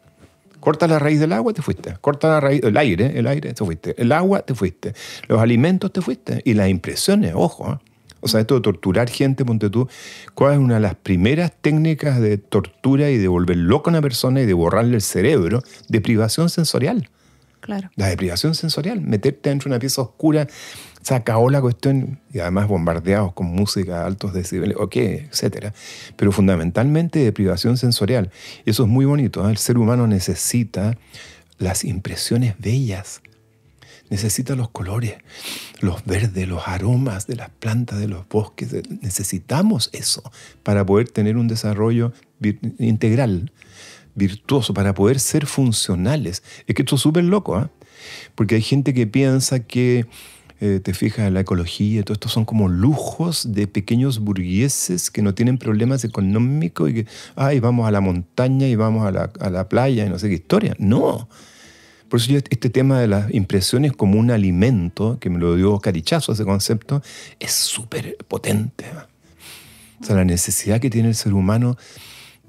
Cortas la raíz del agua, te fuiste. Cortas la raíz del aire, el aire, te fuiste. El agua, te fuiste. Los alimentos, te fuiste. Y las impresiones, ojo. ¿eh? O sea, esto de torturar gente, ponte tú, ¿cuál es una de las primeras técnicas de tortura y de volver loca a una persona y de borrarle el cerebro? de privación sensorial. Claro. La deprivación sensorial, meterte dentro de una pieza oscura, saca la cuestión, y además bombardeados con música, altos decibeles, ok, etc. Pero fundamentalmente deprivación sensorial. Eso es muy bonito. ¿eh? El ser humano necesita las impresiones bellas, necesita los colores, los verdes, los aromas de las plantas, de los bosques. Necesitamos eso para poder tener un desarrollo integral virtuoso, para poder ser funcionales. Es que esto es súper loco, ¿ah? porque hay gente que piensa que, eh, te fijas, en la ecología, todo esto son como lujos de pequeños burgueses que no tienen problemas económicos y que, ay, vamos a la montaña y vamos a la, playa y no sé qué historia. No. Por eso yo este tema de las impresiones como un alimento, que me lo dio Carichazo ese concepto, es súper potente. ¿ah? O sea, la necesidad que tiene el ser humano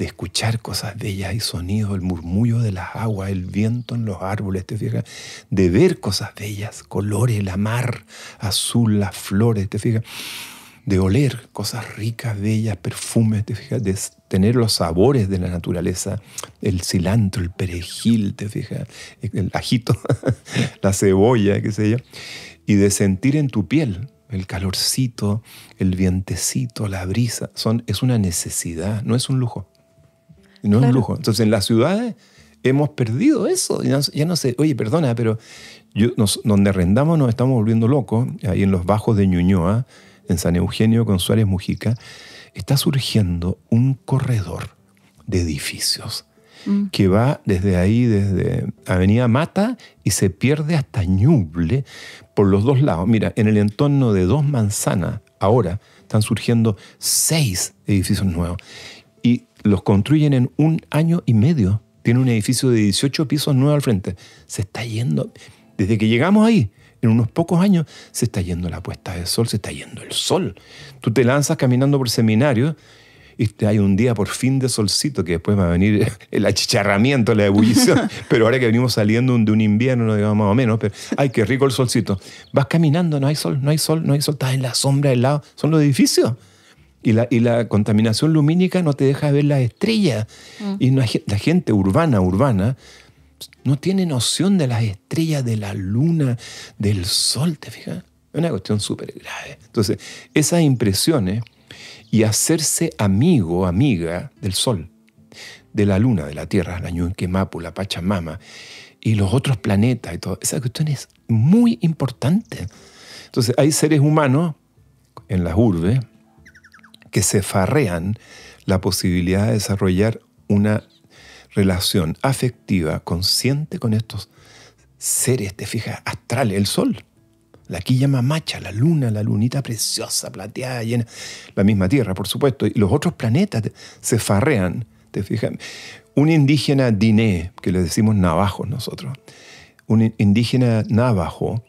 de escuchar cosas bellas y sonidos, el murmullo de las aguas, el viento en los árboles, te fijas, de ver cosas bellas, colores, la mar azul, las flores, te fijas, de oler cosas ricas, bellas, perfumes, te fijas, de tener los sabores de la naturaleza, el cilantro, el perejil, te fijas, el ajito, <laughs> la cebolla, qué sé yo, y de sentir en tu piel el calorcito, el vientecito, la brisa, son, es una necesidad, no es un lujo no es lujo. Entonces, en las ciudades hemos perdido eso. Ya, no sé, oye, perdona, pero yo, donde arrendamos nos estamos volviendo locos, ahí en los bajos de Ñuñoa, en San Eugenio con Suárez Mujica, está surgiendo un corredor de edificios mm. que va desde ahí, desde Avenida Mata, y se pierde hasta Ñuble por los dos lados. Mira, en el entorno de dos manzanas, ahora están surgiendo seis edificios nuevos los construyen en un año y medio. Tiene un edificio de 18 pisos nuevo al frente. Se está yendo. Desde que llegamos ahí, en unos pocos años, se está yendo la puesta de sol, se está yendo el sol. Tú te lanzas caminando por seminario y hay un día por fin de solcito que después va a venir <laughs> el achicharramiento, la ebullición. <laughs> pero ahora que venimos saliendo de un invierno, digamos más o menos, pero ay, qué rico el solcito. Vas caminando, no hay sol, no hay sol, no hay sol, estás en la sombra del lado. Son los edificios. Y la, contaminación lumínica no te deja ver las estrellas. Mm. Y la gente urbana, urbana, no tiene noción de las estrellas, de la luna, del sol, ¿te fijas? Es una cuestión súper grave. Entonces, esas impresiones y hacerse amigo, amiga del sol, de la luna, de la tierra, la Ñuquemapu, la Pachamama y los otros planetas y todo, esa cuestión es muy importante. Entonces, hay seres humanos en las urbes que se farrean la posibilidad de desarrollar una relación afectiva consciente con estos seres, te fijas, astrales, el sol. La quilla mamacha, la luna, la lunita preciosa, plateada, llena. La misma Tierra, por supuesto. Y los otros planetas se farrean, te fijas. Un indígena diné, que le decimos navajo nosotros, un indígena navajo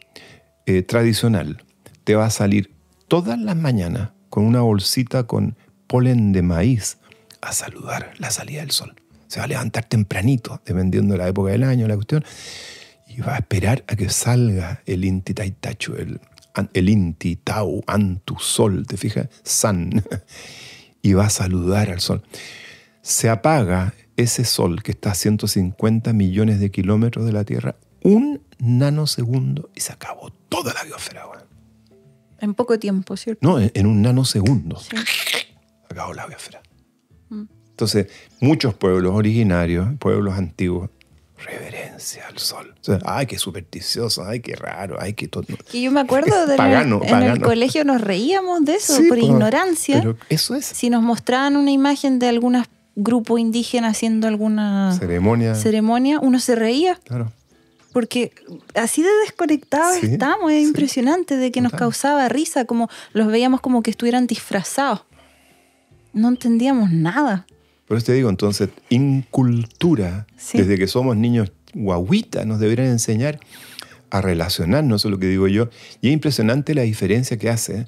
eh, tradicional, te va a salir todas las mañanas con una bolsita con polen de maíz a saludar la salida del sol. Se va a levantar tempranito, dependiendo de la época del año, la cuestión, y va a esperar a que salga el Inti Taitachu, el, el Inti Tau Antu Sol, ¿te fijas? San. <laughs> Y va a saludar al sol. Se apaga ese sol que está a 150 millones de kilómetros de la Tierra un nanosegundo y se acabó toda la biosfera. En poco tiempo, ¿cierto? No, en, un nanosegundo. Sí. <laughs> Acabó la biosfera. Mm. Entonces, muchos pueblos originarios, pueblos antiguos, reverencia al sol. ay, qué supersticioso, ay, qué raro, ay, qué todo. Y yo me acuerdo de pagano, en, el, en, el colegio nos reíamos de eso por ignorancia. eso es. Si nos mostraban una imagen de algún grupo indígena haciendo alguna ceremonia, ceremonia uno se reía. Claro porque así de desconectados estamos, es impresionante de que nos causaba risa, como los veíamos como que estuvieran disfrazados. No entendíamos nada. Por eso te digo, entonces, incultura, desde que somos niños guaguitas, nos deberían enseñar a relacionarnos, es lo que digo yo. Y es impresionante la diferencia que hace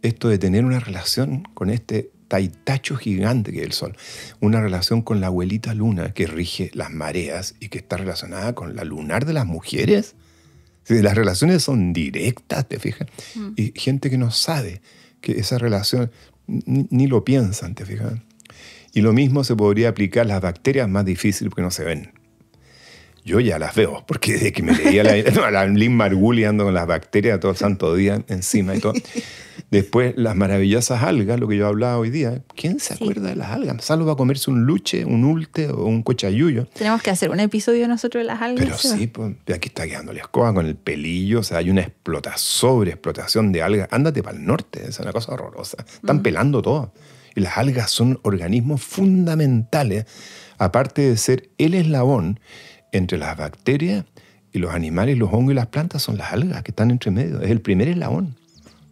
esto de tener una relación con este taitacho gigante que es el Sol, una relación con la abuelita Luna que rige las mareas y que está relacionada con la lunar de las mujeres. Las relaciones son directas, ¿te fijas? Mm. Y gente que no sabe que esa relación ni lo piensan, ¿te fijas? Y lo mismo se podría aplicar a las bacterias más difíciles porque no se ven. Yo ya las veo, porque desde que me leía la, <laughs> la Lynn ando con las bacterias todo el santo día encima y todo. <laughs> Después, las maravillosas algas, lo que yo hablaba hoy día. ¿Quién se acuerda de las algas? Salvo va a comerse un luche, un ulte o un cochayuyo. Tenemos que hacer un episodio nosotros de las algas. Pero sí, pues, aquí está quedando la escoba con el pelillo. O sea, hay una explota, sobreexplotación de algas. Ándate para el norte, es una cosa horrorosa. Están mm. pelando todo. Y las algas son organismos fundamentales, aparte de ser el eslabón entre las bacterias y los animales, los hongos y las plantas, son las algas que están entre medio. Es el primer eslabón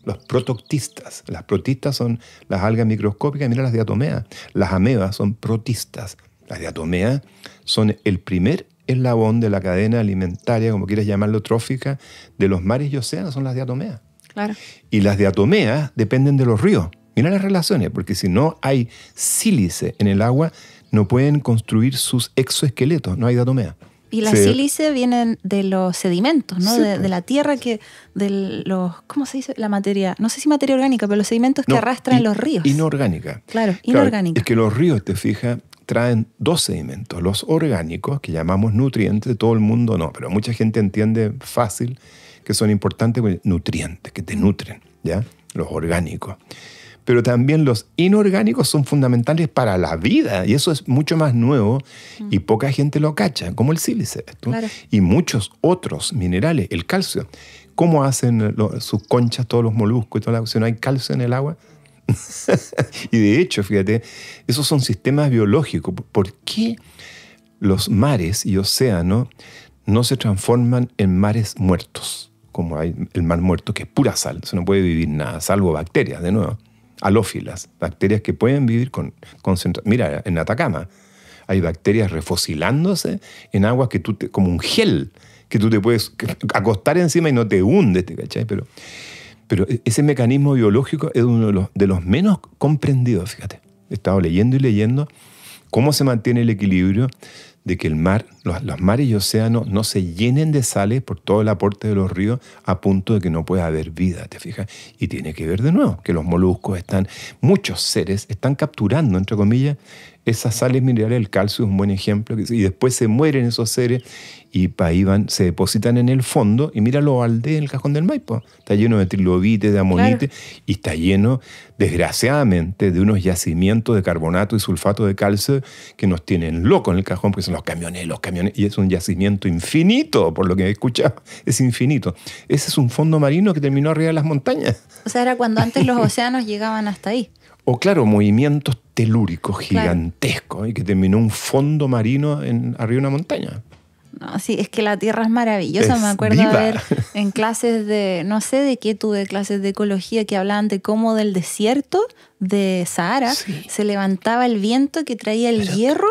los protoctistas. Las protistas son las algas microscópicas, mira las diatomeas. Las amebas son protistas. Las diatomeas son el primer eslabón de la cadena alimentaria, como quieras llamarlo, trófica, de los mares y océanos, son las diatomeas. Claro. Y las diatomeas dependen de los ríos. Mira las relaciones, porque si no hay sílice en el agua, no pueden construir sus exoesqueletos, no hay diatomea. Y las sílices vienen de los sedimentos, ¿no? de, la tierra que, de los, ¿cómo se dice? La materia, no sé si materia orgánica, pero los sedimentos que arrastran los ríos. Inorgánica. Claro, inorgánica. es que los ríos, te fijas, traen dos sedimentos, los orgánicos, que llamamos nutrientes, todo el mundo no, pero mucha gente entiende fácil que son importantes pues, nutrientes, que te nutren, ¿ya? Los orgánicos pero también los inorgánicos son fundamentales para la vida y eso es mucho más nuevo mm. y poca gente lo cacha, como el sílice y muchos otros minerales, el calcio. ¿Cómo hacen sus conchas todos los moluscos y toda la, si no hay calcio en el agua? <laughs> y de hecho, fíjate, esos son sistemas biológicos. ¿Por qué los mares y océanos no se transforman en mares muertos? Como hay el mar muerto, que es pura sal, se no puede vivir nada, salvo bacterias, de nuevo alófilas, bacterias que pueden vivir con concentración. Mira, en Atacama hay bacterias refosilándose en aguas que tú, como un gel, que tú te puedes acostar encima y no te hundes, ¿cachai? Pero, pero e-, ese mecanismo biológico es uno de los menos comprendidos, fíjate. He estado leyendo y leyendo cómo se mantiene el equilibrio de que el mar, los, mares y océanos no se llenen de sales por todo el aporte de los ríos a punto de que no pueda haber vida, ¿te fijas? Y tiene que ver de nuevo que los moluscos están, muchos seres están capturando, entre comillas, esas sales minerales, el calcio es un buen ejemplo, y después se mueren esos seres y se depositan en el fondo y mira lo alde en el cajón del Maipo. Está lleno de trilobites, de amonites y está lleno, desgraciadamente, de unos yacimientos de carbonato y sulfato de calcio que nos tienen locos en el cajón porque son los camiones, los camiones, y es un yacimiento infinito, por lo que he escuchado, <laughs> es infinito. Ese es un fondo marino que terminó arriba de las montañas. O sea, era cuando antes los <laughs> océanos llegaban hasta ahí. O claro, movimientos telúricos gigantescos y ¿eh? que terminó un fondo marino en, arriba de una montaña. No, sí, es que la tierra es maravillosa. me acuerdo de ver <laughs> en clases de, no sé de qué tuve clases de ecología que hablaban de cómo del desierto de Sahara se levantaba el viento que traía el hierro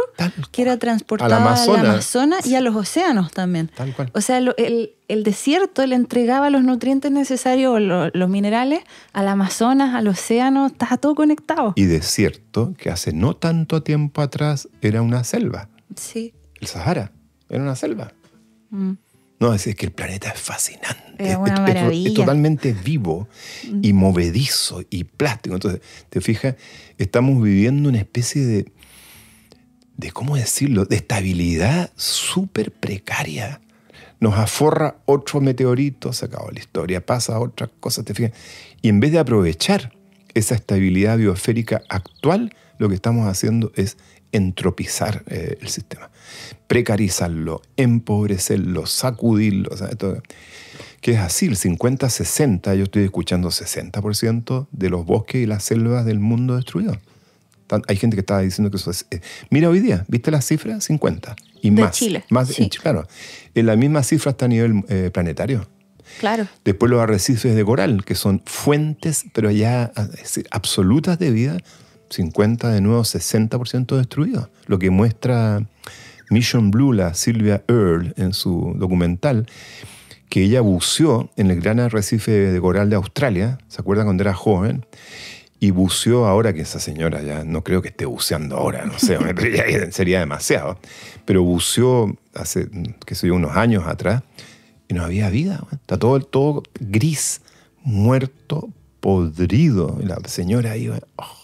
que era transportado al Amazonas, y a los océanos también. Tal O sea, el, desierto le entregaba los nutrientes necesarios, los, los minerales, al Amazonas, al océano, estaba todo conectado. Y desierto que hace no tanto tiempo atrás era una selva. Sí. El Sahara en una selva. Mm. No, es, que el planeta es fascinante. Es, <laughs> totalmente vivo y mm. movedizo y plástico. Entonces, te fijas, estamos viviendo una especie de, de ¿cómo decirlo?, de estabilidad súper precaria. Nos aforra otro meteorito, se acabó la historia, pasa otra cosa, te fijas. Y en vez de aprovechar esa estabilidad biosférica actual, lo que estamos haciendo es entropizar eh, el sistema, precarizarlo, empobrecerlo, sacudirlo. que es así, el 50-60, yo estoy escuchando 60% de los bosques y las selvas del mundo destruidos. Hay gente que estaba diciendo que eso es... Eh, mira hoy día, ¿viste la cifra? 50. Y más. Chile. Más, claro. En la misma cifra está a nivel eh, planetario. Claro. Después los arrecifes de coral, que son fuentes, pero ya ah, absolutas de vida, 50 de nuevo 60% destruido. lo que muestra Mission Blue, la Sylvia Earle, en su documental, que ella buceó en el gran arrecife de coral de Australia, ¿se acuerdan cuando era joven? Y buceó ahora, que esa señora ya no creo que esté buceando ahora, no sé, <laughs> sería demasiado, pero buceó hace, que sé yo, unos años atrás y no había vida, está todo, todo gris, muerto, podrido. Y la señora iba... Oh,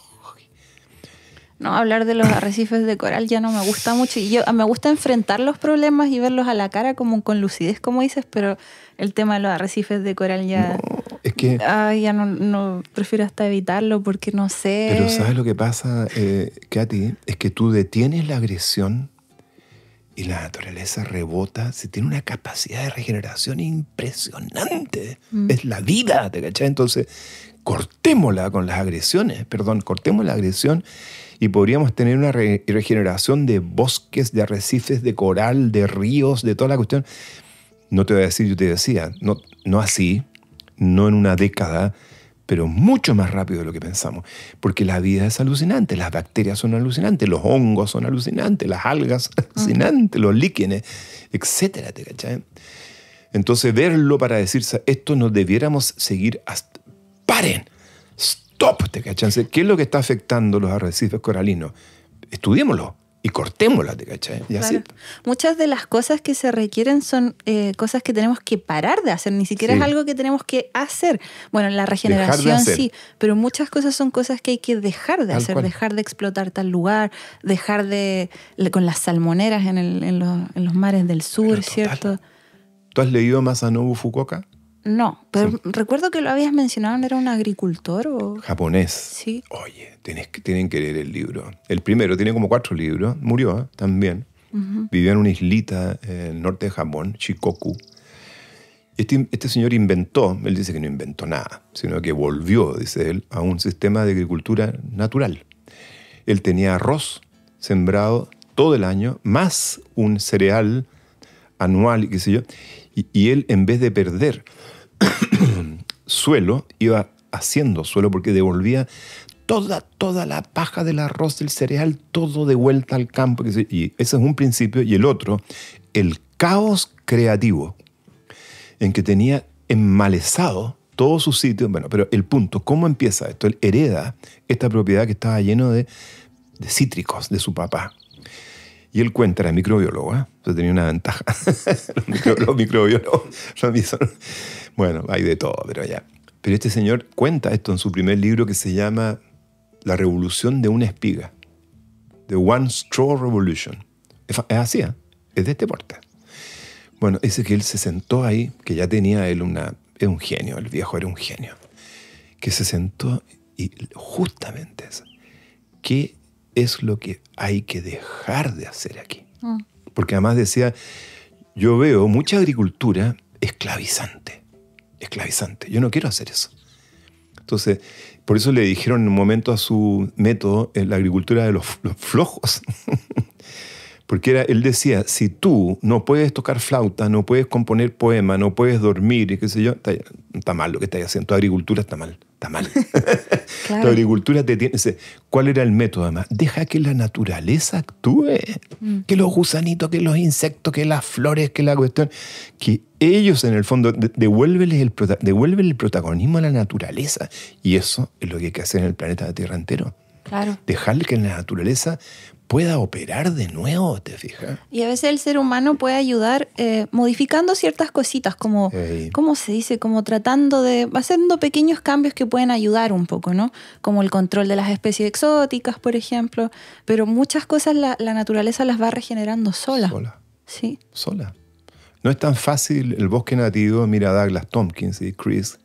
no, hablar de los arrecifes de coral ya no me gusta mucho. Y yo me gusta enfrentar los problemas y verlos a la cara como con lucidez, como dices, pero el tema de los arrecifes de coral ya. es que. ya no, prefiero hasta evitarlo porque no sé. Pero ¿sabes lo que pasa, eh, Katy? Es que tú detienes la agresión y la naturaleza rebota, se tiene una capacidad de regeneración impresionante. Mm. Es la vida, ¿te cachás? Entonces, cortémosla con las agresiones, perdón, cortemos la agresión y podríamos tener una regeneración de bosques, de arrecifes, de coral, de ríos, de toda la cuestión. No te voy a decir, yo te decía, no, no así, no en una década, pero mucho más rápido de lo que pensamos, porque la vida es alucinante, las bacterias son alucinantes, los hongos son alucinantes, las algas son mm. alucinantes, los líquenes, etcétera, Entonces verlo para decirse esto no debiéramos seguir hasta... ¡Paren! ¡Stop! ¿Te ¿Qué es lo que está afectando los arrecifes coralinos? Estudiémoslo y cortémoslas, ¿cachai? Y Muchas de las cosas que se requieren son eh, cosas que tenemos que parar de hacer, ni siquiera es algo que tenemos que hacer. Bueno, la regeneración sí, pero muchas cosas son cosas que hay que dejar de hacer, dejar de explotar tal lugar, dejar de... con las salmoneras en, en, los, en los, mares del sur, ¿cierto? ¿Tú has leído Masanobu Fukuoka? No, pero recuerdo que lo habías mencionado, ¿era un agricultor o...? Japonés. Sí. Oye, tienen que leer el libro. El primero, tiene como cuatro libros, murió ¿eh? también. Vivió Vivía en una islita eh, en el norte de Japón, Shikoku. Este, este, señor inventó, él dice que no inventó nada, sino que volvió, dice él, a un sistema de agricultura natural. Él tenía arroz sembrado todo el año, más un cereal anual, qué sé yo, y él en vez de perder <coughs> suelo, iba haciendo suelo porque devolvía toda, toda la paja del arroz, del cereal, todo de vuelta al campo. Y ese es un principio. Y el otro, el caos creativo, en que tenía enmalezado todo su sitio. Bueno, pero el punto, ¿cómo empieza esto? Él hereda esta propiedad que estaba lleno de, cítricos de su papá. Y él cuenta, era microbiólogo, ¿eh? tenía una ventaja. <laughs> los, microbiólogos, los microbiólogos bueno, hay de todo, pero ya. Pero este señor cuenta esto en su primer libro que se llama La revolución de una espiga. The One Straw Revolution. Es así, ¿eh? es de este porte. Bueno, dice que él se sentó ahí, que ya tenía él una... Es un genio, el viejo era un genio. Que se sentó y justamente es ¿Qué es lo que hay que dejar de hacer aquí? Mm. Porque además decía, yo veo mucha agricultura esclavizante esclavizante. Yo no quiero hacer eso. Entonces, por eso le dijeron en un momento a su método en eh, la agricultura de los, flojos. <laughs> Porque era, él decía, si tú no puedes tocar flauta, no puedes componer poema, no puedes dormir, y qué sé yo, está, mal lo que estás haciendo, tu agricultura está mal está mal. <laughs> La agricultura te tiene... ¿Cuál era el método además? Deja que la naturaleza actúe. Mm. Que los gusanitos, que los insectos, que las flores, que la cuestión... Que ellos en el fondo el, devuelven el protagonismo a la naturaleza. Y eso es lo que hay que hacer en el planeta de Tierra entero. Claro. Dejar que la naturaleza pueda operar de nuevo, ¿te fijas? Y a veces el ser humano puede ayudar eh, modificando ciertas cositas, como, ¿cómo se dice? Como tratando de, haciendo pequeños cambios que pueden ayudar un poco, ¿no? Como el control de las especies exóticas, por ejemplo, pero muchas cosas la, naturaleza las va regenerando sola. Sola. Sí. Sola. No es tan fácil el bosque nativo, mira Douglas Tompkins y Chris,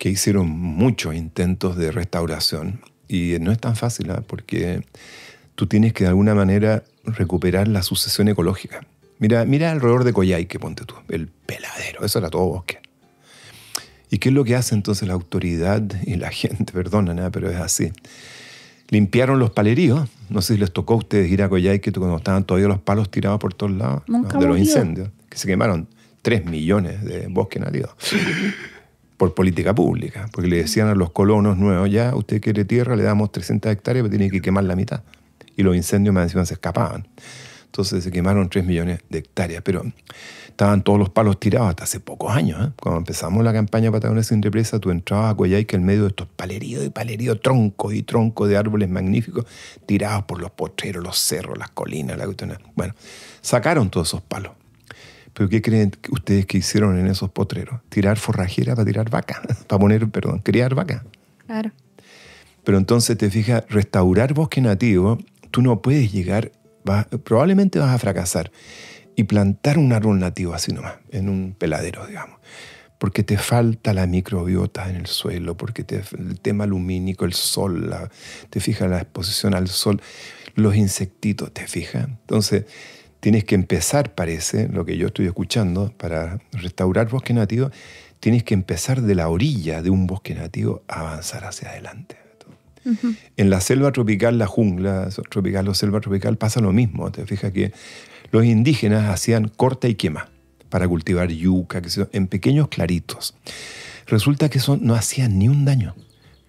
que hicieron muchos intentos de restauración, y no es tan fácil, ¿eh? porque tú tienes que de alguna manera recuperar la sucesión ecológica. Mira, mira alrededor de que ponte tú, el peladero, eso era todo bosque. ¿Y qué es lo que hace entonces la autoridad y la <laughs> gente? Perdona nada, pero es así. Limpiaron los paleríos. No sé si les tocó a ustedes ir a Coyhaique cuando estaban todavía los palos tirados por todos lados de los incendios, que se quemaron 3 millones de bosques nativos <laughs> por política pública, porque le decían a los colonos nuevos, ya usted quiere tierra, le damos 300 hectáreas, pero tiene que quemar la mitad y los incendios más encima se escapaban. Entonces se quemaron 3 millones de hectáreas, pero estaban todos los palos tirados hasta hace pocos años. ¿eh? Cuando empezamos la campaña Patagonia sin represa, tú entrabas a y que en medio de estos paleridos y palerío troncos y troncos de árboles magníficos, tirados por los potreros, los cerros, las colinas, la cuestión. Bueno, sacaron todos esos palos. ¿Pero qué creen ustedes que hicieron en esos potreros? Tirar forrajera para tirar vacas. <laughs> para poner, perdón, criar vacas. Claro. Pero entonces te fijas, restaurar bosque nativo tú no puedes llegar, probablemente vas a fracasar y plantar un árbol nativo así nomás, en un peladero, digamos. Porque te falta la microbiota en el suelo, porque el tema lumínico, el sol, te fija la exposición al sol, los insectitos, te fija. Entonces, tienes que empezar, parece, lo que yo estoy escuchando, para restaurar bosque nativo, tienes que empezar de la orilla de un bosque nativo a avanzar hacia adelante. En la selva tropical, la jungla tropical o selva tropical pasa lo mismo. Te fijas que los indígenas hacían corta y quema para cultivar yuca, que en pequeños claritos. Resulta que eso no hacía ni un daño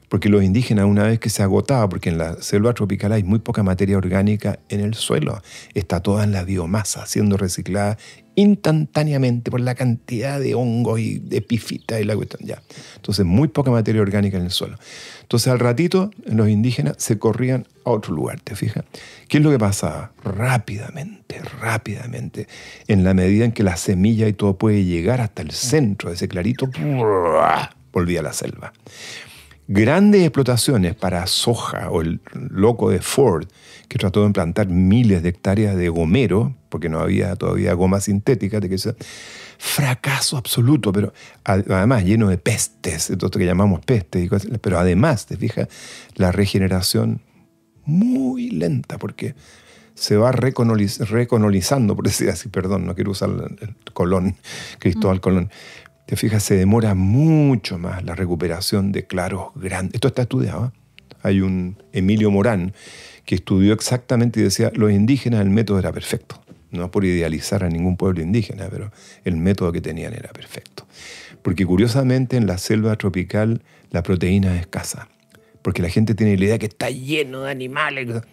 porque los indígenas una vez que se agotaba, porque en la selva tropical hay muy poca materia orgánica en el suelo, está toda en la biomasa siendo reciclada instantáneamente por la cantidad de hongos y de y la cuestión. Ya. Entonces, muy poca materia orgánica en el suelo. Entonces, al ratito, los indígenas se corrían a otro lugar, ¿te fijas? ¿Qué es lo que pasaba? Rápidamente, rápidamente, en la medida en que la semilla y todo puede llegar hasta el centro de ese clarito, volvía la selva grandes explotaciones para soja o el loco de Ford, que trató de implantar miles de hectáreas de gomero, porque no había todavía goma sintética, de que fracaso absoluto, pero además lleno de pestes, esto que llamamos pestes, pero además, te fijas, la regeneración muy lenta, porque se va reconolizando, por decir así, perdón, no quiero usar el Colón, Cristóbal mm. Colón, te fijas, se demora mucho más la recuperación de claros grandes. Esto está estudiado. ¿eh? Hay un Emilio Morán que estudió exactamente y decía, los indígenas el método era perfecto. No por idealizar a ningún pueblo indígena, pero el método que tenían era perfecto. Porque curiosamente en la selva tropical la proteína es escasa. Porque la gente tiene la idea que está lleno de animales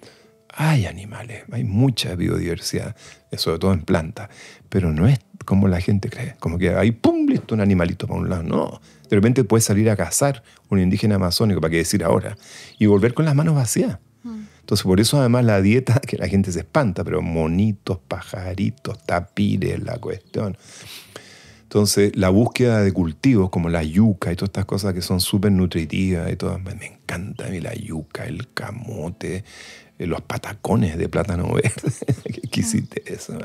hay animales, hay mucha biodiversidad, sobre todo en plantas, pero no es como la gente cree, como que hay pum, listo, un animalito para un lado, no. De repente puedes salir a cazar un indígena amazónico, para qué decir ahora, y volver con las manos vacías. Mm. Entonces, por eso además la dieta, <laughs> que la gente se espanta, pero monitos, pajaritos, tapires, la cuestión. Entonces, la búsqueda de cultivos como la yuca y todas estas cosas que son súper nutritivas y todas. Me encanta a mí la yuca, el camote, los patacones de plátano <laughs> verde. Qué eso.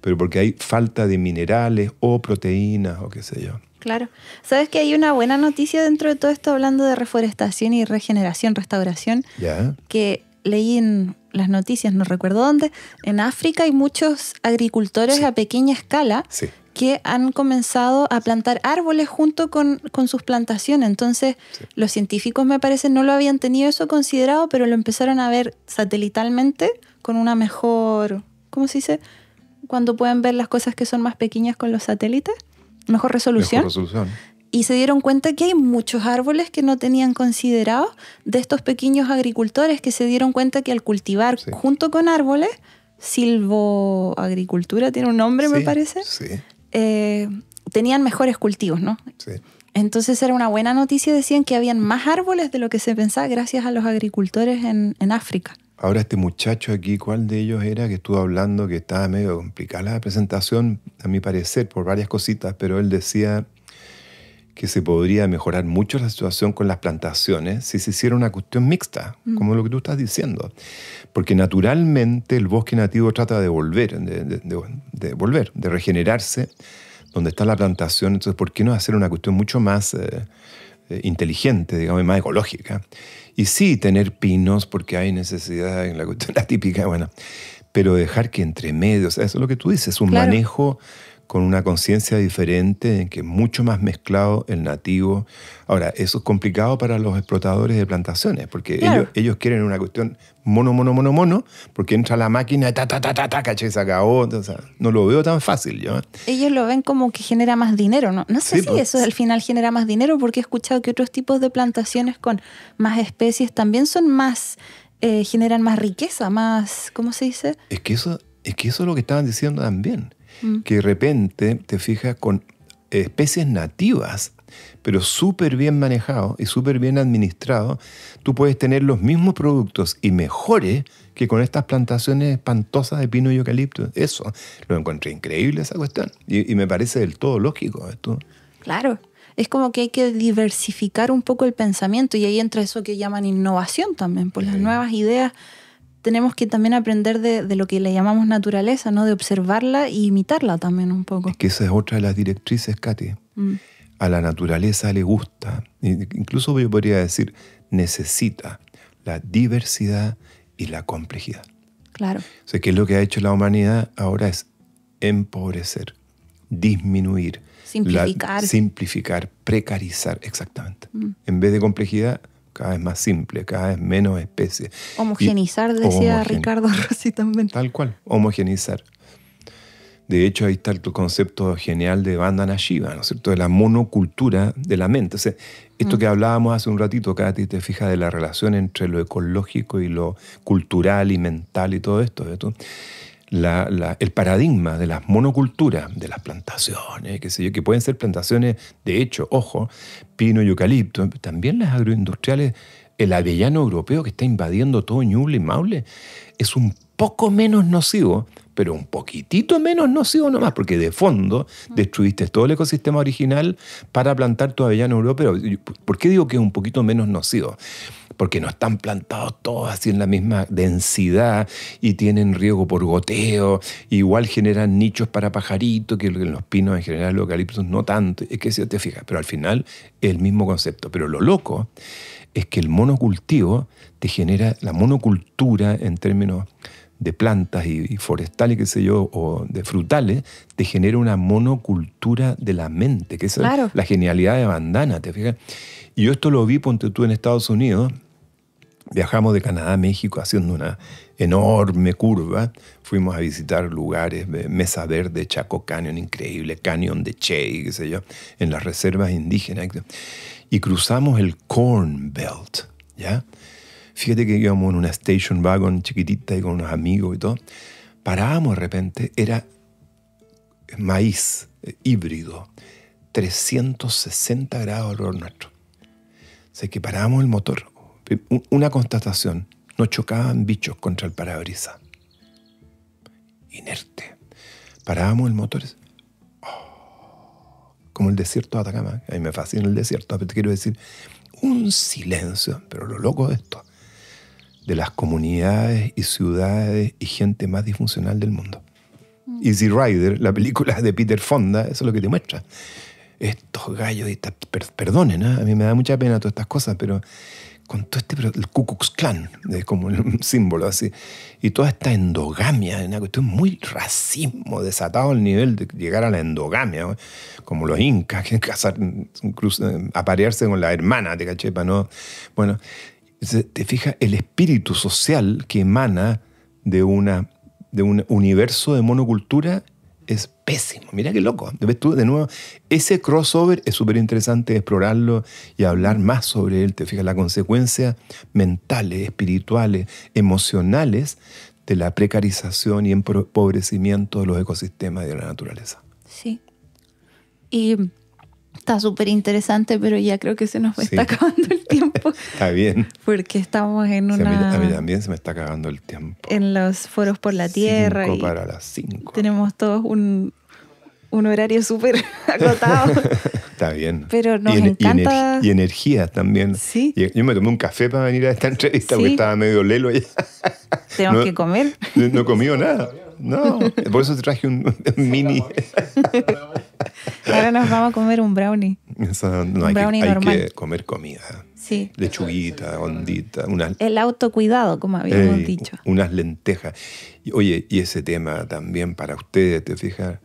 Pero porque hay falta de minerales o proteínas o qué sé yo. Claro. Sabes que hay una buena noticia dentro de todo esto hablando de reforestación y regeneración, restauración, ¿Ya? que leí en las noticias, no recuerdo dónde, en África hay muchos agricultores a pequeña escala sí que han comenzado a plantar árboles junto con, sus plantaciones. Entonces, los científicos, me parece, no lo habían tenido eso considerado, pero lo empezaron a ver satelitalmente con una mejor, ¿cómo se dice? Cuando pueden ver las cosas que son más pequeñas con los satélites, mejor resolución. Mejor resolución. Y se dieron cuenta que hay muchos árboles que no tenían considerados de estos pequeños agricultores que se dieron cuenta que al cultivar junto con árboles, silvoagricultura, tiene un nombre, me parece. Sí eh, tenían mejores cultivos, ¿no? Sí. Entonces era una buena noticia, decían que habían más árboles de lo que se pensaba gracias a los agricultores en, en África. Ahora este muchacho aquí, ¿cuál de ellos era que estuvo hablando que estaba medio complicada la presentación, a mi parecer, por varias cositas, pero él decía que se podría mejorar mucho la situación con las plantaciones si se hiciera una cuestión mixta, mm. como lo que tú estás diciendo. Porque naturalmente el bosque nativo trata de volver, de, volver, de regenerarse donde está la plantación. Entonces, ¿por qué no hacer una cuestión mucho más eh, eh, inteligente, digamos, más ecológica? Y sí, tener pinos, porque hay necesidad en la cuestión atípica, <laughs> bueno, pero dejar que entre medios, eso es lo que tú dices, un manejo con una conciencia diferente, en que es mucho más mezclado el nativo. Ahora, eso es complicado para los explotadores de plantaciones, porque ellos, ellos, quieren una cuestión mono, mono, mono, mono, porque entra la máquina, ta, ta, ta, ta, ta, caché, se acabó. no lo veo tan fácil yo. Ellos lo ven como que genera más dinero, ¿no? No sé si pues. eso al final genera más dinero, porque he escuchado que otros tipos de plantaciones con más especies también son más... Eh, generan más riqueza, más... ¿Cómo se dice? Es que eso... Es que eso es lo que estaban diciendo también Mm. que de repente te fijas con especies nativas, pero súper bien manejado y súper bien administrado, tú puedes tener los mismos productos y mejores que con estas plantaciones espantosas de pino y eucalipto. Eso, lo encontré increíble esa cuestión. Y, me parece del todo lógico esto. Claro. Es como que hay que diversificar un poco el pensamiento y ahí entra eso que llaman innovación también, por las nuevas ideas tenemos que también aprender de, lo que le llamamos naturaleza, ¿no? De observarla y imitarla también un poco. Es que esa es otra de las directrices, Katy. Mm. A la naturaleza le gusta, incluso yo podría decir, necesita la diversidad y la complejidad. Claro. O sea, que lo que ha hecho la humanidad ahora es empobrecer, disminuir. Simplificar. simplificar, precarizar, exactamente. Mm. En vez de complejidad, cada vez más simple, cada vez menos especies. Homogenizar, decía Ricardo <laughs> Rossi también. Tal cual, homogenizar. De hecho, ahí está el concepto genial de banda Shiva, ¿no es cierto? De la monocultura de la mente. esto mm. que hablábamos hace un ratito, Katy, te fijas de la relación entre lo ecológico y lo cultural y mental y todo esto. tú?, el paradigma de las monoculturas, de las plantaciones, que, sé yo, que pueden ser plantaciones, de hecho, ojo, pino y eucalipto, también las agroindustriales, el avellano europeo que está invadiendo todo Ñuble y Maule, es un poco menos nocivo pero un poquitito menos nocivo nomás, porque de fondo mm. destruiste todo el ecosistema original para plantar tu avellano europeo. ¿Por qué digo que es un poquito menos nocivo? Porque no están plantados todos así en la misma densidad y tienen riego por goteo, igual generan nichos para pajaritos, que en los pinos en general, los eucaliptos no tanto, es que si te fijas, pero al final el mismo concepto. Pero lo loco es que el monocultivo te genera la monocultura en términos de plantas y, forestales, qué sé yo, o de frutales, te genera una monocultura de la mente, que es la genialidad de Bandana, ¿te fijas? Y yo esto lo vi, ponte tú, en Estados Unidos. Viajamos de Canadá a México haciendo una enorme curva. Fuimos a visitar lugares, eh, Mesa Verde, Chaco Canyon, increíble, Canyon de Che, qué sé yo, en las reservas indígenas. Y cruzamos el Corn Belt, ¿ya? Fíjate que íbamos en una station wagon chiquitita y con unos amigos y todo. Parábamos de repente, era maíz eh, híbrido, 360 grados nuestro. O sea, que parábamos el motor. Una constatación, no chocaban bichos contra el parabrisas. Inerte. Parábamos el motor, oh, como el desierto de Atacama. A mí me fascina el desierto, pero te quiero decir, un silencio, pero lo loco de esto, de las comunidades y ciudades y gente más disfuncional del mundo. Mm. Easy Rider, la película de Peter Fonda, eso es lo que te muestra. Estos gallos, y perdonen, ¿eh? a mí me da mucha pena todas estas cosas, pero con todo este, el Ku Klux Klan, es como un <laughs> símbolo así, y toda esta endogamia, una cuestión muy racismo, desatado al nivel de llegar a la endogamia, como los incas, que casar, incluso eh, aparearse con la hermana, de Cachepa. no. Bueno, te fijas el espíritu social que emana de, una, de un universo de monocultura es pésimo. Mira qué loco. ¿Ves tú? De nuevo, ese crossover es súper interesante explorarlo y hablar más sobre él. Te fijas las consecuencias mentales, espirituales, emocionales de la precarización y empobrecimiento de los ecosistemas de la naturaleza. Sí. Y está súper interesante, pero ya creo que se nos está acabando el tiempo. <laughs> está bien. Porque estamos en una... también se me está acabando el tiempo. En los foros por la tierra. Cinco para las cinco. Tenemos todos un, horario súper <laughs> agotado. <laughs> Está bien. Pero nos y encanta... Y, energía también. Sí. Yo me tomé un café para venir a esta entrevista porque estaba medio lelo Tenemos que comer. No he comido nada. No, por eso traje un, mini. <laughs> Ahora nos vamos a comer un brownie. un brownie que, hay que comer comida. Sí. Lechuguita, ondita. El autocuidado, como habíamos dicho. Unas lentejas. Oye, y ese tema también para ustedes, ¿te fijas?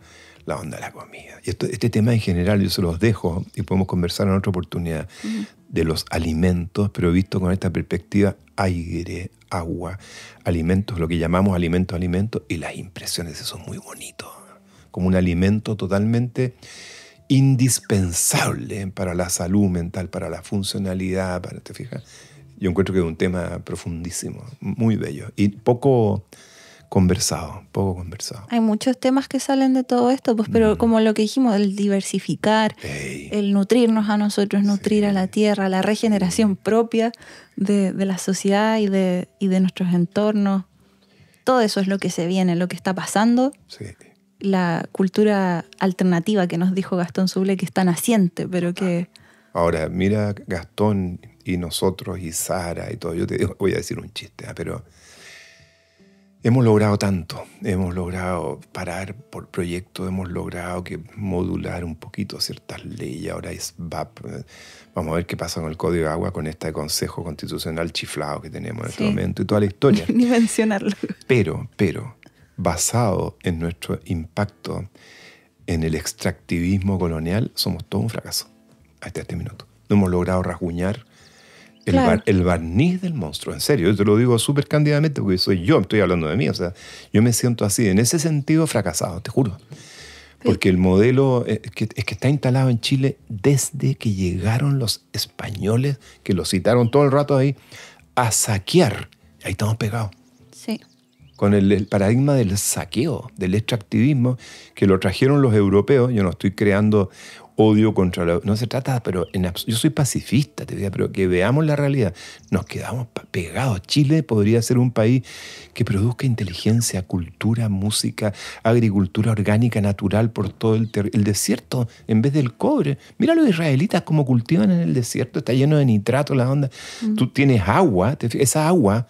La onda de la comida. Y este tema en general yo se los dejo y podemos conversar en otra oportunidad de los alimentos, pero visto con esta perspectiva aire, agua, alimentos, lo que llamamos alimento, alimentos, y las impresiones, eso muy bonito, como un alimento totalmente indispensable para la salud mental, para la funcionalidad, para, ¿te fijas? Yo encuentro que es un tema profundísimo, muy bello y poco conversado, poco conversado. Hay muchos temas que salen de todo esto, pues, pero mm. como lo que dijimos, el diversificar, el nutrirnos a nosotros, nutrir a la tierra, la regeneración propia de, la sociedad y de, nuestros entornos. Todo eso es lo que se viene, lo que está pasando. La cultura alternativa que nos dijo Gastón Suble que está naciente, pero que... Ah. Ahora, mira Gastón y nosotros y Sara y todo. Yo te voy a decir un chiste, ah, pero Hemos logrado tanto, hemos logrado parar por proyecto, hemos logrado que modular un poquito ciertas leyes, ahora es VAP. Vamos a ver qué pasa con el Código de Agua, con este Consejo Constitucional chiflado que tenemos en este momento y toda la historia. <laughs> Ni mencionarlo. Pero, pero, basado en nuestro impacto en el extractivismo colonial, somos todo un fracaso hasta este minuto. No hemos logrado rasguñar el, barniz del monstruo, en serio, yo te lo digo súper cándidamente porque soy yo, estoy hablando de mí, o sea, yo me siento así, en ese sentido fracasado, te juro. Porque el modelo eh, es que, está instalado en Chile desde que llegaron los españoles, que lo citaron todo el rato ahí, a saquear. Ahí estamos pegados. Sí. Con el paradigma del saqueo, del extractivismo, que lo trajeron los europeos. Yo no estoy creando odio contra la... No se trata, pero en yo soy pacifista, te diría, pero que veamos la realidad. Nos quedamos pegados. Chile podría ser un país que produzca inteligencia, cultura, música, agricultura orgánica, natural por todo el, el desierto en vez del cobre. Mira los israelitas cómo cultivan en el desierto, está lleno de nitrato la onda. Mm. Tú tienes agua, esa agua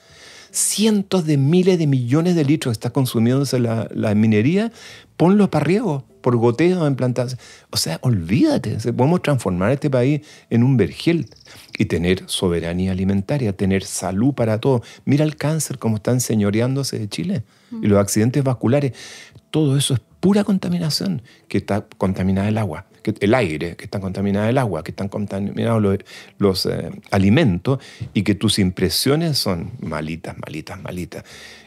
cientos de miles de millones de litros que está consumiéndose la, la minería, ponlo para riego por goteo en plantas. O sea, olvídate, podemos transformar este país en un vergel y tener soberanía alimentaria, tener salud para todos. Mira el cáncer como están señoreándose de Chile y mm. los accidentes vasculares. Todo eso es pura contaminación, que está contaminada el agua, que, el aire, que está contaminada el agua, que están contaminados los, eh, alimentos y que tus impresiones son malitas, malitas, malitas.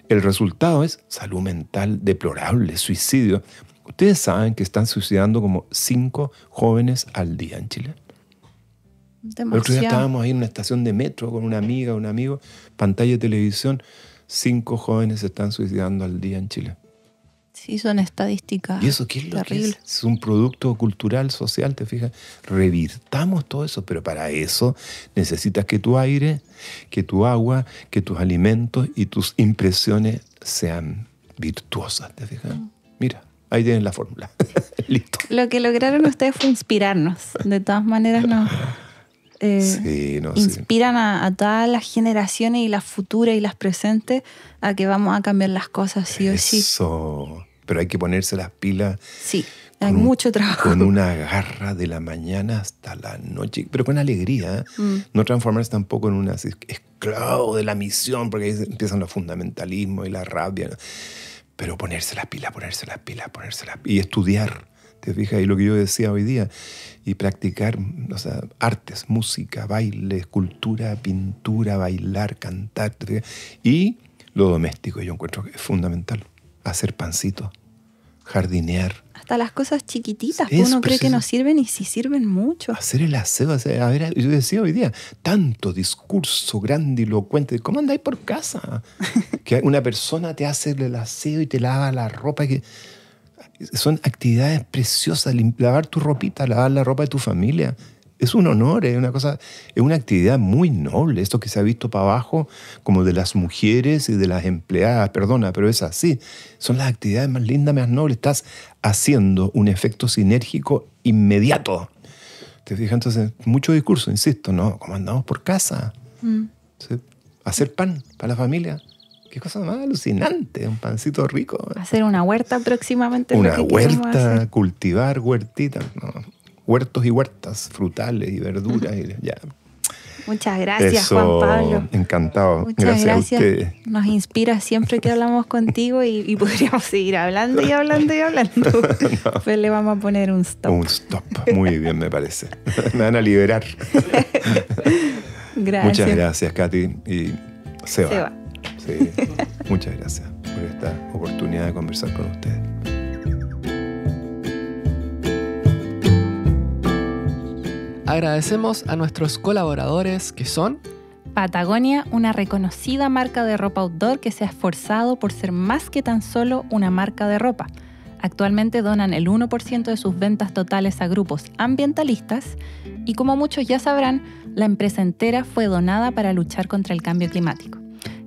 El resultado es salud mental deplorable, suicidio. Ustedes saben que están suicidando como cinco jóvenes al día en Chile. Demasiado. El otro día estábamos ahí en una estación de metro con una amiga, un amigo, pantalla de televisión. Cinco jóvenes se están suicidando al día en Chile. Sí, son estadísticas. ¿Y eso qué es lo que es? Es un producto cultural, social, te fijas. Revirtamos todo eso, pero para eso necesitas que tu aire, que tu agua, que tus alimentos y tus impresiones sean virtuosas, te fijas. Mm. Mira. Ahí tienen la fórmula. <laughs> Listo. Lo que lograron ustedes fue inspirarnos. De todas maneras, nos eh, sí, inspiran a, todas las generaciones y las futuras y las presentes a que vamos a cambiar las cosas sí o sí. Eso. Pero hay que ponerse las pilas. Sí, hay mucho trabajo. Con una garra de la mañana hasta la noche, pero con alegría. ¿eh? Mm. No transformarse tampoco en un esclavo de la misión, porque ahí empiezan los fundamentalismos y la rabia. Pero ponerse las pilas, ponerse las pilas, ponerse las pilas. Y estudiar, te fijas, y lo que yo decía hoy día. Y practicar o artes, música, baile, escultura, pintura, bailar, cantar. Y lo doméstico, yo encuentro que es fundamental. Hacer pancitos jardinear. Hasta las cosas chiquititas que uno cree que no sirven y sí sirven mucho. Hacer el aseo, yo decía hoy día, tanto discurso grande y grandilocuente, ¿cómo andáis por casa? <laughs> que una persona te hace el aseo y te lava la ropa. Que, son actividades preciosas, lavar tu ropita, lavar la ropa de tu familia, es un honor, es ¿eh? una cosa, es una actividad muy noble, esto que se ha visto para abajo como de las mujeres y de las empleadas, perdona, pero es así. Son las actividades más lindas, más nobles, estás haciendo un efecto sinérgico inmediato. Te fijas, entonces, mucho discurso, insisto, no, como andamos por casa, mm. hacer pan para la familia. Qué cosa más alucinante, un pancito rico. Hacer una huerta próximamente. Una huerta, cultivar huertitas No huertos y huertas, frutales y verduras. Y, <laughs> ya. Muchas gracias, Juan Pablo. Encantado. Muchas gracias. Nos inspira siempre que hablamos contigo y, podríamos seguir hablando y hablando y hablando. Pero <laughs> le vamos a poner un stop. Un stop. Muy bien, me parece. <laughs> me van a liberar. gracias. Muchas gracias, Katy. Y Seba Muchas gracias por esta oportunidad de conversar con ustedes. Agradecemos a nuestros colaboradores que son Patagonia, una reconocida marca de ropa outdoor que se ha esforzado por ser más que tan solo una marca de ropa. Actualmente donan el 1% de sus ventas totales a grupos ambientalistas y como muchos ya sabrán, la empresa entera fue donada para luchar contra el cambio climático.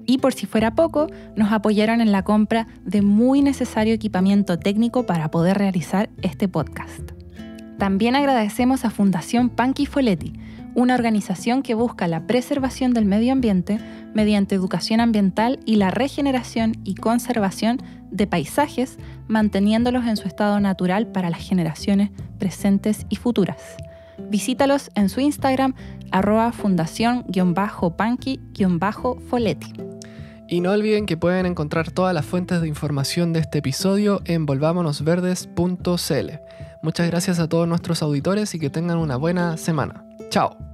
Y por si fuera poco, nos apoyaron en la compra de muy necesario equipamiento técnico para poder realizar este podcast. También agradecemos a Fundación Panqui Foletti, una organización que busca la preservación del medio ambiente mediante educación ambiental y la regeneración y conservación de paisajes, manteniéndolos en su estado natural para las generaciones presentes y futuras. Visítalos en su Instagram arroba fundación-panqui-foleti. Y no olviden que pueden encontrar todas las fuentes de información de este episodio en volvámonosverdes.cl. Muchas gracias a todos nuestros auditores y que tengan una buena semana. Chao.